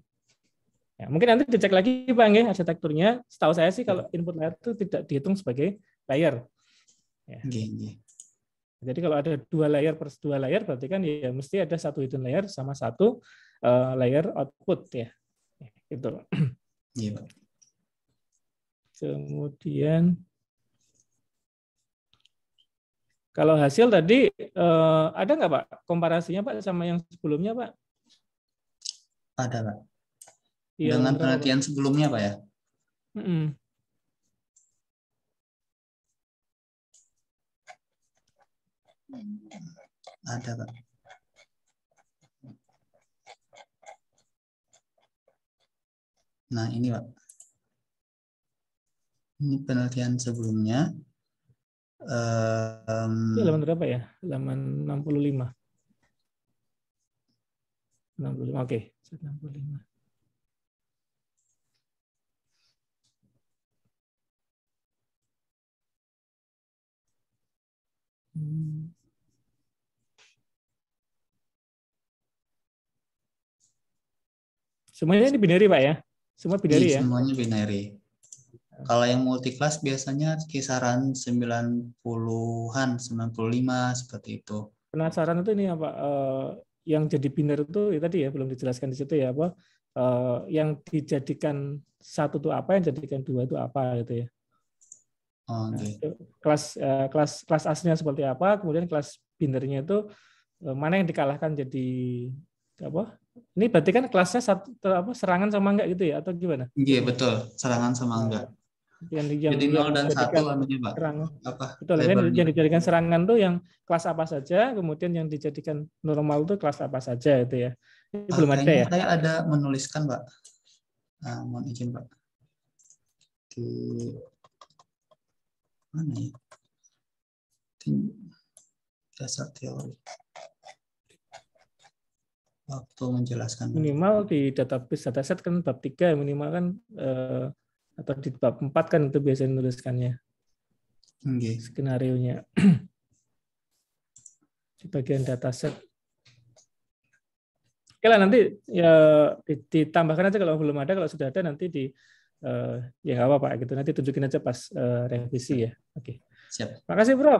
Ya, mungkin nanti dicek lagi Pak Nge, arsitekturnya. Setahu saya sih kalau ya. input layer itu tidak dihitung sebagai layer. Ya. Gini. Jadi kalau ada dua layer per dua layer berarti kan ya mesti ada satu hidden layer sama satu eh, layer output ya. Gitu. Iya, Kemudian kalau hasil tadi eh, ada nggak Pak komparasinya Pak sama yang sebelumnya Pak? Ada Pak. Ya, Dengan penelitian sebelumnya Pak ya. Mm -mm. Ada Pak. Nah ini Pak. Ini penelitian sebelumnya. Um, halaman berapa ya? Halaman 65. 65, oke. Okay. 65. Hmm. Semuanya ini binary, Pak ya? Semua binary iya, ya? Semuanya binary. Kalau yang multi kelas biasanya kisaran 90-an, 95 seperti itu. Penasaran itu ini apa eh, yang jadi binder itu ya tadi ya belum dijelaskan di situ ya apa eh, yang dijadikan satu itu apa yang dijadikan dua itu apa gitu ya. Oh, nah, okay. kelas eh, kelas kelas aslinya seperti apa, kemudian kelas bindernya itu eh, mana yang dikalahkan jadi apa? Ini berarti kan kelasnya satu apa serangan sama enggak gitu ya atau gimana? Iya, yeah, betul. Serangan sama enggak yang dijadikan jadi dan serangan. apa betul yang dijadikan serangan tuh yang kelas apa saja kemudian yang dijadikan normal tuh kelas apa saja itu ya Itu ah, belum ada ya saya ada menuliskan pak nah, mohon izin pak di mana ya di dasar teori waktu menjelaskan minimal di database dataset kan bab 3 minimal kan eh, atau di bab 4 kan itu biasanya menuliskannya. Okay. Skenario-nya. *clears throat* di bagian dataset. Oke lah nanti ya ditambahkan aja kalau belum ada, kalau sudah ada nanti di uh, ya apa pak gitu. Nanti tunjukin aja pas uh, revisi ya. Oke. Okay. Siap. Makasih Bro.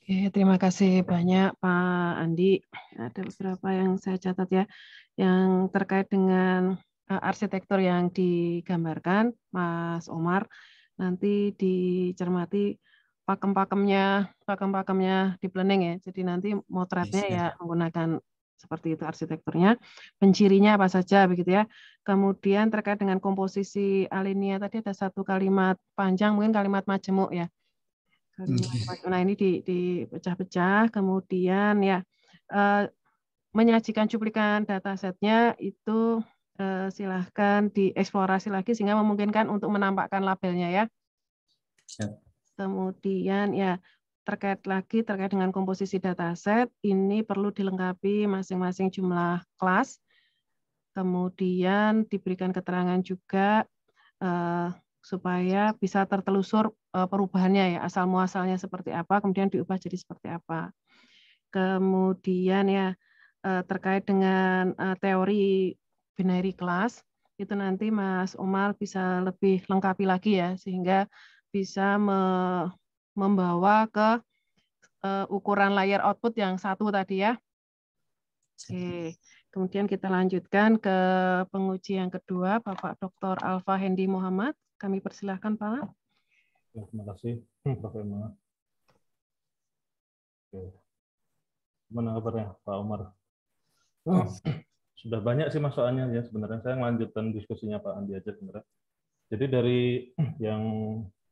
Oke, terima kasih banyak Pak Andi. Ada beberapa yang saya catat ya, yang terkait dengan Eh, arsitektur yang digambarkan Mas Omar nanti dicermati pakem-pakemnya pakem-pakemnya di planning ya. Jadi nanti motretnya yes, ya menggunakan seperti itu arsitekturnya. Pencirinya apa saja begitu ya. Kemudian terkait dengan komposisi alinea tadi ada satu kalimat panjang mungkin kalimat majemuk ya. Kalimat, hmm. nah ini di dipecah-pecah kemudian ya eh, menyajikan cuplikan data setnya itu Eh, silahkan dieksplorasi lagi sehingga memungkinkan untuk menampakkan labelnya ya. ya. Kemudian ya terkait lagi terkait dengan komposisi dataset ini perlu dilengkapi masing-masing jumlah kelas. Kemudian diberikan keterangan juga eh, supaya bisa tertelusur eh, perubahannya ya asal muasalnya seperti apa kemudian diubah jadi seperti apa. Kemudian ya eh, terkait dengan eh, teori binary class itu nanti Mas Omar bisa lebih lengkapi lagi ya sehingga bisa me membawa ke uh, ukuran layar output yang satu tadi ya. Oke. Kemudian kita lanjutkan ke penguji yang kedua Bapak Dr. Alfa Hendi Muhammad. Kami persilahkan Pak. Ya, terima kasih Prof. *clears throat* Emma. Oke. Gimana kabarnya Pak Omar? sudah banyak sih masalahnya ya sebenarnya saya melanjutkan diskusinya Pak Andi aja sebenarnya. Jadi dari *clears throat* yang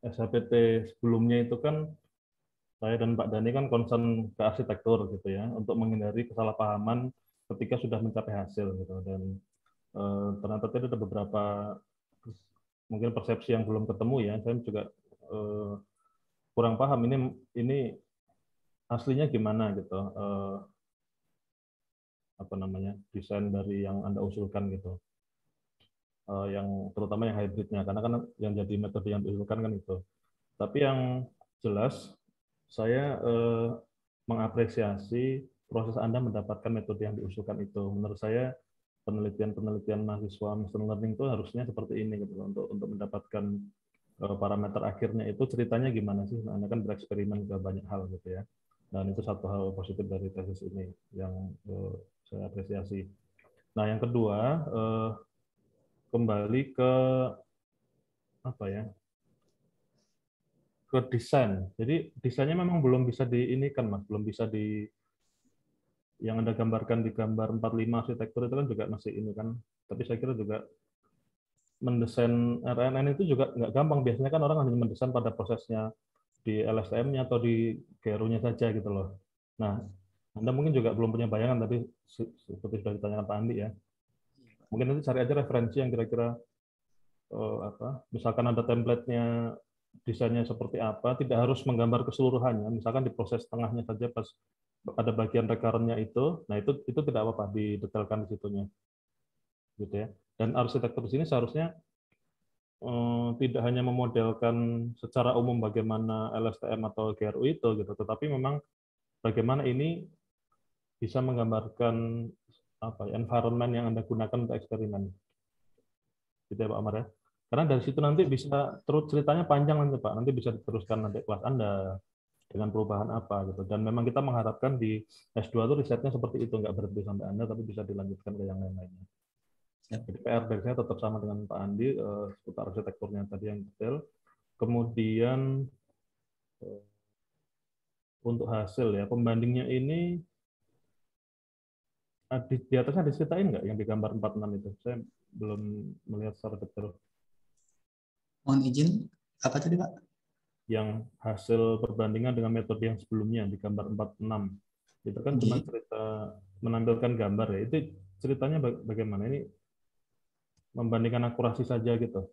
SHPT sebelumnya itu kan saya dan Pak Dani kan concern ke arsitektur gitu ya untuk menghindari kesalahpahaman ketika sudah mencapai hasil gitu dan e, ternyata tadi ada beberapa mungkin persepsi yang belum ketemu ya saya juga e, kurang paham ini ini aslinya gimana gitu e, apa namanya desain dari yang anda usulkan gitu uh, yang terutama yang hybridnya karena kan yang jadi metode yang diusulkan kan itu tapi yang jelas saya uh, mengapresiasi proses anda mendapatkan metode yang diusulkan itu menurut saya penelitian-penelitian mahasiswa machine learning itu harusnya seperti ini gitu untuk untuk mendapatkan eh, parameter akhirnya itu ceritanya gimana sih? Nah, Anda kan bereksperimen ke banyak hal gitu ya. Dan itu satu hal positif dari tesis ini yang saya apresiasi. Nah, yang kedua, eh, kembali ke apa ya? ke desain. Jadi desainnya memang belum bisa di ini kan Mas, belum bisa di yang Anda gambarkan di gambar 45 arsitektur itu kan juga masih ini kan. Tapi saya kira juga mendesain RNN itu juga nggak gampang. Biasanya kan orang hanya mendesain pada prosesnya di LSM-nya atau di gru saja gitu loh. Nah, anda mungkin juga belum punya bayangan tapi seperti sudah ditanyakan Pak Andi ya. Mungkin nanti cari aja referensi yang kira-kira uh, apa? Misalkan ada template-nya desainnya seperti apa, tidak harus menggambar keseluruhannya. Misalkan di proses tengahnya saja pas ada bagian rekarnya itu, nah itu itu tidak apa-apa didetailkan di situnya. Gitu ya. Dan arsitektur di sini seharusnya eh, tidak hanya memodelkan secara umum bagaimana LSTM atau GRU itu gitu, tetapi memang bagaimana ini bisa menggambarkan apa ya, environment yang Anda gunakan untuk eksperimen. Gitu ya Pak Amar ya. Karena dari situ nanti bisa terus ceritanya panjang nanti Pak. Nanti bisa diteruskan nanti kelas Anda dengan perubahan apa gitu. Dan memang kita mengharapkan di S2 itu risetnya seperti itu, nggak berhenti sampai Anda tapi bisa dilanjutkan ke yang lain-lainnya. Ya. Jadi PR dari saya tetap sama dengan Pak Andi eh, seputar arsitekturnya tadi yang detail. Kemudian eh, untuk hasil ya pembandingnya ini Nah, di, di atasnya diceritain nggak yang di gambar 46 itu? Saya belum melihat secara detail. Mohon izin, apa tadi Pak? Yang hasil perbandingan dengan metode yang sebelumnya di gambar 46. Itu kan cuma cerita menampilkan gambar ya. Itu ceritanya bagaimana? Ini membandingkan akurasi saja gitu?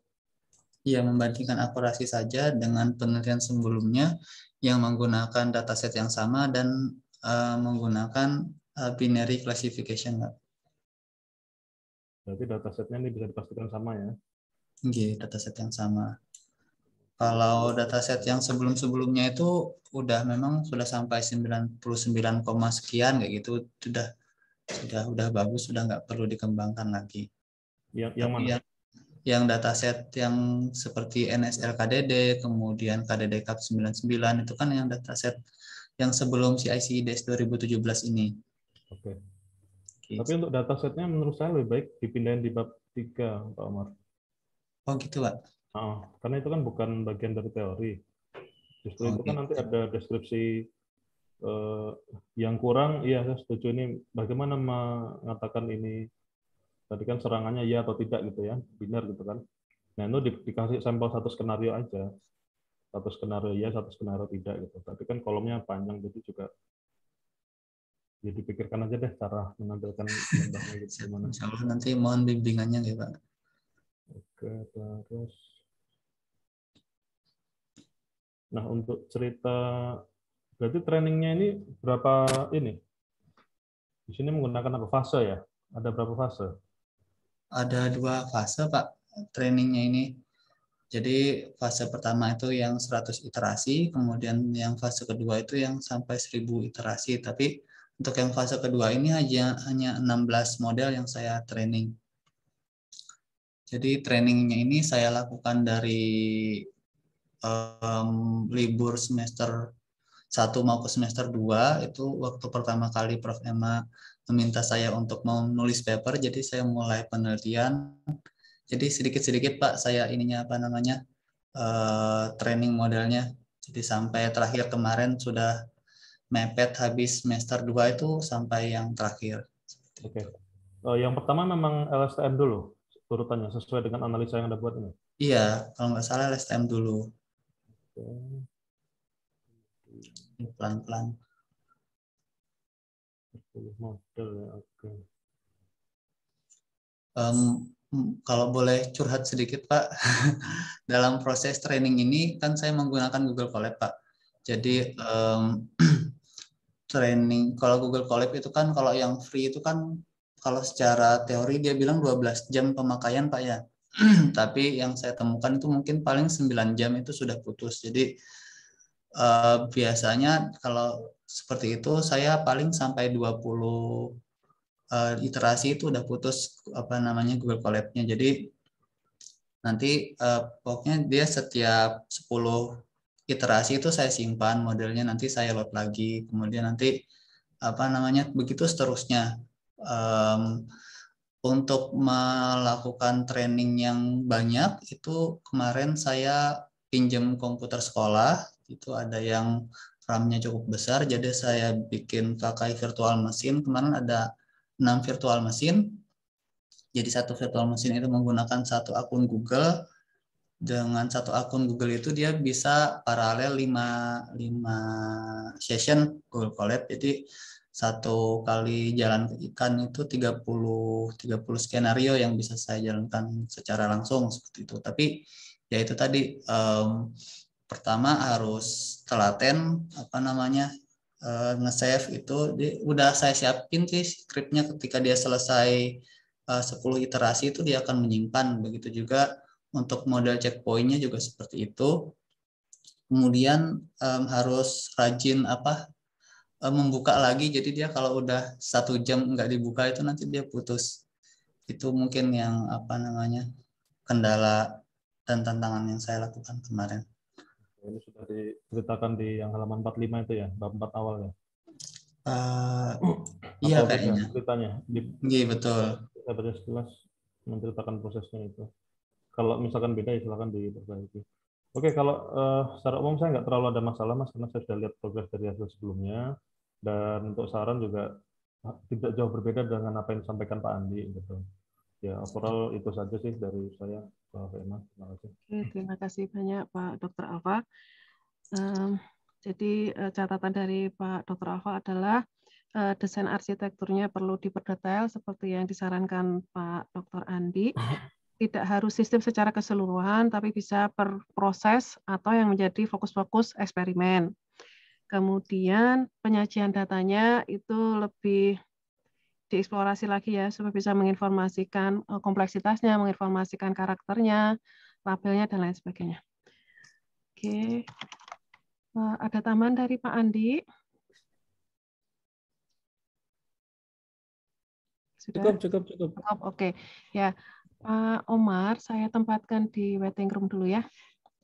Iya, membandingkan akurasi saja dengan penelitian sebelumnya yang menggunakan dataset yang sama dan uh, menggunakan Eh, binary classification Pak. Berarti setnya ini bisa dipastikan sama ya? Iya, set yang sama. Kalau data set yang sebelum-sebelumnya itu udah memang sudah sampai 99, sekian kayak gitu, sudah sudah udah bagus, sudah nggak perlu dikembangkan lagi. Yang, yang mana? Yang, yang dataset yang seperti NSL KDD kemudian KDD puluh 99 itu kan yang data set yang sebelum CICIDES 2017 ini. Oke. Okay. Gitu. Tapi untuk datasetnya menurut saya lebih baik dipindahin di bab 3, Pak Omar. Oh gitu, Pak? Nah, karena itu kan bukan bagian dari teori. Justru oh, itu kan gitu. nanti ada deskripsi eh, yang kurang, iya saya setuju ini bagaimana mengatakan ini tadi kan serangannya ya atau tidak gitu ya, benar gitu kan. Nah itu di, dikasih sampel satu skenario aja, satu skenario ya, satu skenario tidak gitu. Tapi kan kolomnya panjang jadi juga ya dipikirkan aja deh cara menampilkan *laughs* gambarnya gitu gimana. Insya nanti mohon bimbingannya ya Pak. Oke, terus. Nah, untuk cerita berarti trainingnya ini berapa ini? Di sini menggunakan apa fase ya? Ada berapa fase? Ada dua fase, Pak. Trainingnya ini. Jadi fase pertama itu yang 100 iterasi, kemudian yang fase kedua itu yang sampai 1000 iterasi, tapi untuk yang fase kedua ini hanya hanya 16 model yang saya training. Jadi trainingnya ini saya lakukan dari um, libur semester 1 mau ke semester 2 itu waktu pertama kali Prof. Emma meminta saya untuk menulis paper jadi saya mulai penelitian jadi sedikit-sedikit Pak saya ininya apa namanya uh, training modelnya jadi sampai terakhir kemarin sudah mepet habis semester 2 itu sampai yang terakhir. Oke. Okay. Uh, eh, yang pertama memang LSTM dulu urutannya sesuai dengan analisa yang Anda buat ini. Iya, kalau nggak salah LSTM dulu. Oke. Okay. Pelan-pelan. Model ya, oke. Okay. Um, kalau boleh curhat sedikit Pak, *laughs* dalam proses training ini kan saya menggunakan Google Colab Pak. Jadi um, *clears throat* training kalau Google Colab itu kan kalau yang free itu kan kalau secara teori dia bilang 12 jam pemakaian Pak ya. *clears throat* Tapi yang saya temukan itu mungkin paling 9 jam itu sudah putus. Jadi eh, biasanya kalau seperti itu saya paling sampai 20 eh, iterasi itu udah putus apa namanya Google collab nya Jadi nanti eh, pokoknya dia setiap 10 iterasi itu saya simpan modelnya nanti saya load lagi kemudian nanti apa namanya begitu seterusnya um, untuk melakukan training yang banyak itu kemarin saya pinjam komputer sekolah itu ada yang RAM-nya cukup besar jadi saya bikin pakai virtual mesin kemarin ada enam virtual mesin jadi satu virtual mesin itu menggunakan satu akun Google dengan satu akun Google itu dia bisa paralel 5 5 session Google Collab. Jadi satu kali jalan ke ikan itu 30 30 skenario yang bisa saya jalankan secara langsung seperti itu. Tapi ya itu tadi um, pertama harus telaten apa namanya uh, nge-save itu di, udah saya siapin sih scriptnya ketika dia selesai eh, uh, 10 iterasi itu dia akan menyimpan begitu juga untuk modal checkpointnya juga seperti itu. Kemudian um, harus rajin apa um, membuka lagi. Jadi dia kalau udah satu jam nggak dibuka itu nanti dia putus. Itu mungkin yang apa namanya kendala dan tantangan yang saya lakukan kemarin. Ini sudah diceritakan di yang halaman 45 itu ya, bab 4 awal ya. Uh, iya kayaknya. Ceritanya. iya betul. Saya baca sekilas menceritakan prosesnya itu. Kalau misalkan beda ya silakan diperbaiki. Oke, kalau uh, secara umum saya nggak terlalu ada masalah mas karena saya sudah lihat progres dari hasil sebelumnya dan untuk saran juga tidak jauh berbeda dengan apa yang disampaikan Pak Andi gitu. Ya overall itu saja sih dari saya Pak Fema. Terima kasih. Oke, terima kasih banyak Pak Dokter Alfa. Um, jadi eh, catatan dari Pak Dokter Alfa adalah eh, desain arsitekturnya perlu diperdetail seperti yang disarankan Pak Dr. Andi. *laughs* tidak harus sistem secara keseluruhan, tapi bisa per proses atau yang menjadi fokus-fokus eksperimen. Kemudian penyajian datanya itu lebih dieksplorasi lagi ya, supaya bisa menginformasikan eh, kompleksitasnya, menginformasikan karakternya, labelnya, dan lain sebagainya. Oke, eh, ada taman dari Pak Andi. Sudah? Cukup, cukup, cukup. Cukup, oke. Okay. Ya, Pak Omar, saya tempatkan di waiting room dulu ya.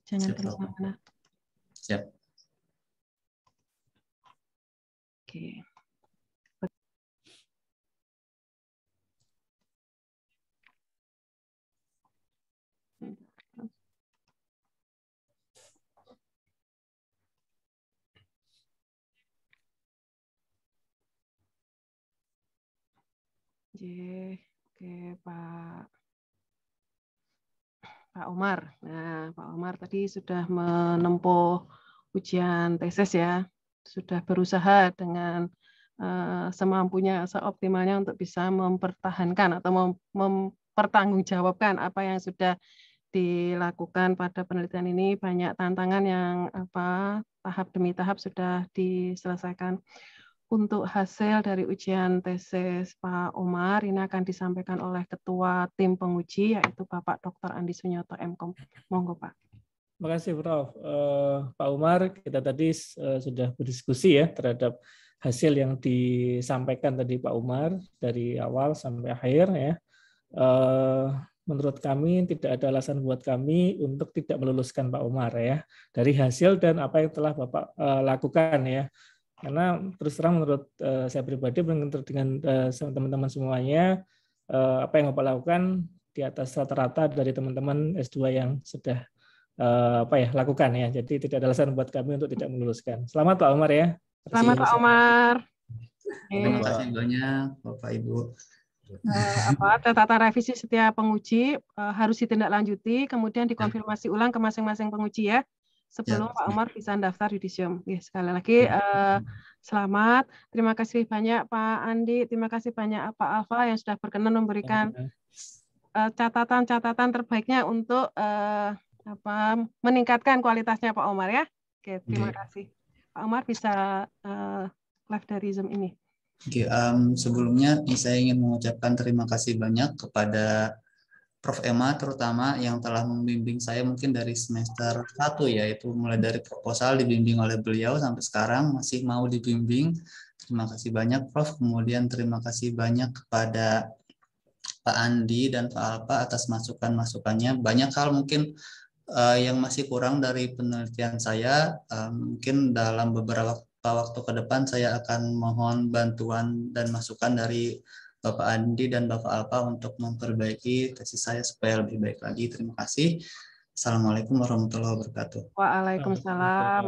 Jangan kemana-mana. Siap. Oke. Oke, Pak Pak Omar. Nah, Pak Omar tadi sudah menempuh ujian tesis ya, sudah berusaha dengan uh, semampunya, seoptimalnya untuk bisa mempertahankan atau mem mempertanggungjawabkan apa yang sudah dilakukan pada penelitian ini. Banyak tantangan yang apa tahap demi tahap sudah diselesaikan untuk hasil dari ujian tesis Pak Omar ini akan disampaikan oleh Ketua Tim Penguji yaitu Bapak Dr. Andi Sunyoto MKOM. Monggo Pak. Terima kasih Prof. Uh, Pak Umar, kita tadi uh, sudah berdiskusi ya terhadap hasil yang disampaikan tadi Pak Umar dari awal sampai akhir ya. Uh, menurut kami tidak ada alasan buat kami untuk tidak meluluskan Pak Umar ya dari hasil dan apa yang telah Bapak uh, lakukan ya karena terus terang menurut eh, saya pribadi dengan eh, teman-teman semuanya eh, apa yang Bapak lakukan di atas rata-rata dari teman-teman S2 yang sudah apa ya lakukan ya. Jadi tidak ada alasan buat kami untuk tidak meluluskan. Selamat Pak Omar ya. Selamat Pak Omar. Terima kasih banyak Bapak Ibu. apa tata revisi setiap penguji harus ditindaklanjuti kemudian dikonfirmasi ulang ke masing-masing penguji ya sebelum ya. Pak Umar bisa daftar yudisium. Ya, sekali lagi uh, selamat. Terima kasih banyak Pak Andi, terima kasih banyak Pak Alfa yang sudah berkenan memberikan ya. eh, catatan-catatan uh, terbaiknya untuk uh, apa meningkatkan kualitasnya Pak Umar ya. Oke, terima ya. kasih. Pak Umar bisa uh, live dari Zoom ini. Oke, okay, um, sebelumnya saya ingin mengucapkan terima kasih banyak kepada Prof. Emma terutama yang telah membimbing saya mungkin dari semester 1 itu mulai dari proposal dibimbing oleh beliau sampai sekarang masih mau dibimbing. Terima kasih banyak Prof. Kemudian terima kasih banyak kepada Pak Andi dan Pak Alpa atas masukan-masukannya. Banyak hal mungkin uh, yang masih kurang dari penelitian saya. Uh, mungkin dalam beberapa waktu ke depan saya akan mohon bantuan dan masukan dari Bapak Andi dan Bapak Alpa untuk memperbaiki tesis saya supaya lebih baik lagi. Terima kasih. Assalamualaikum warahmatullahi wabarakatuh. Waalaikumsalam.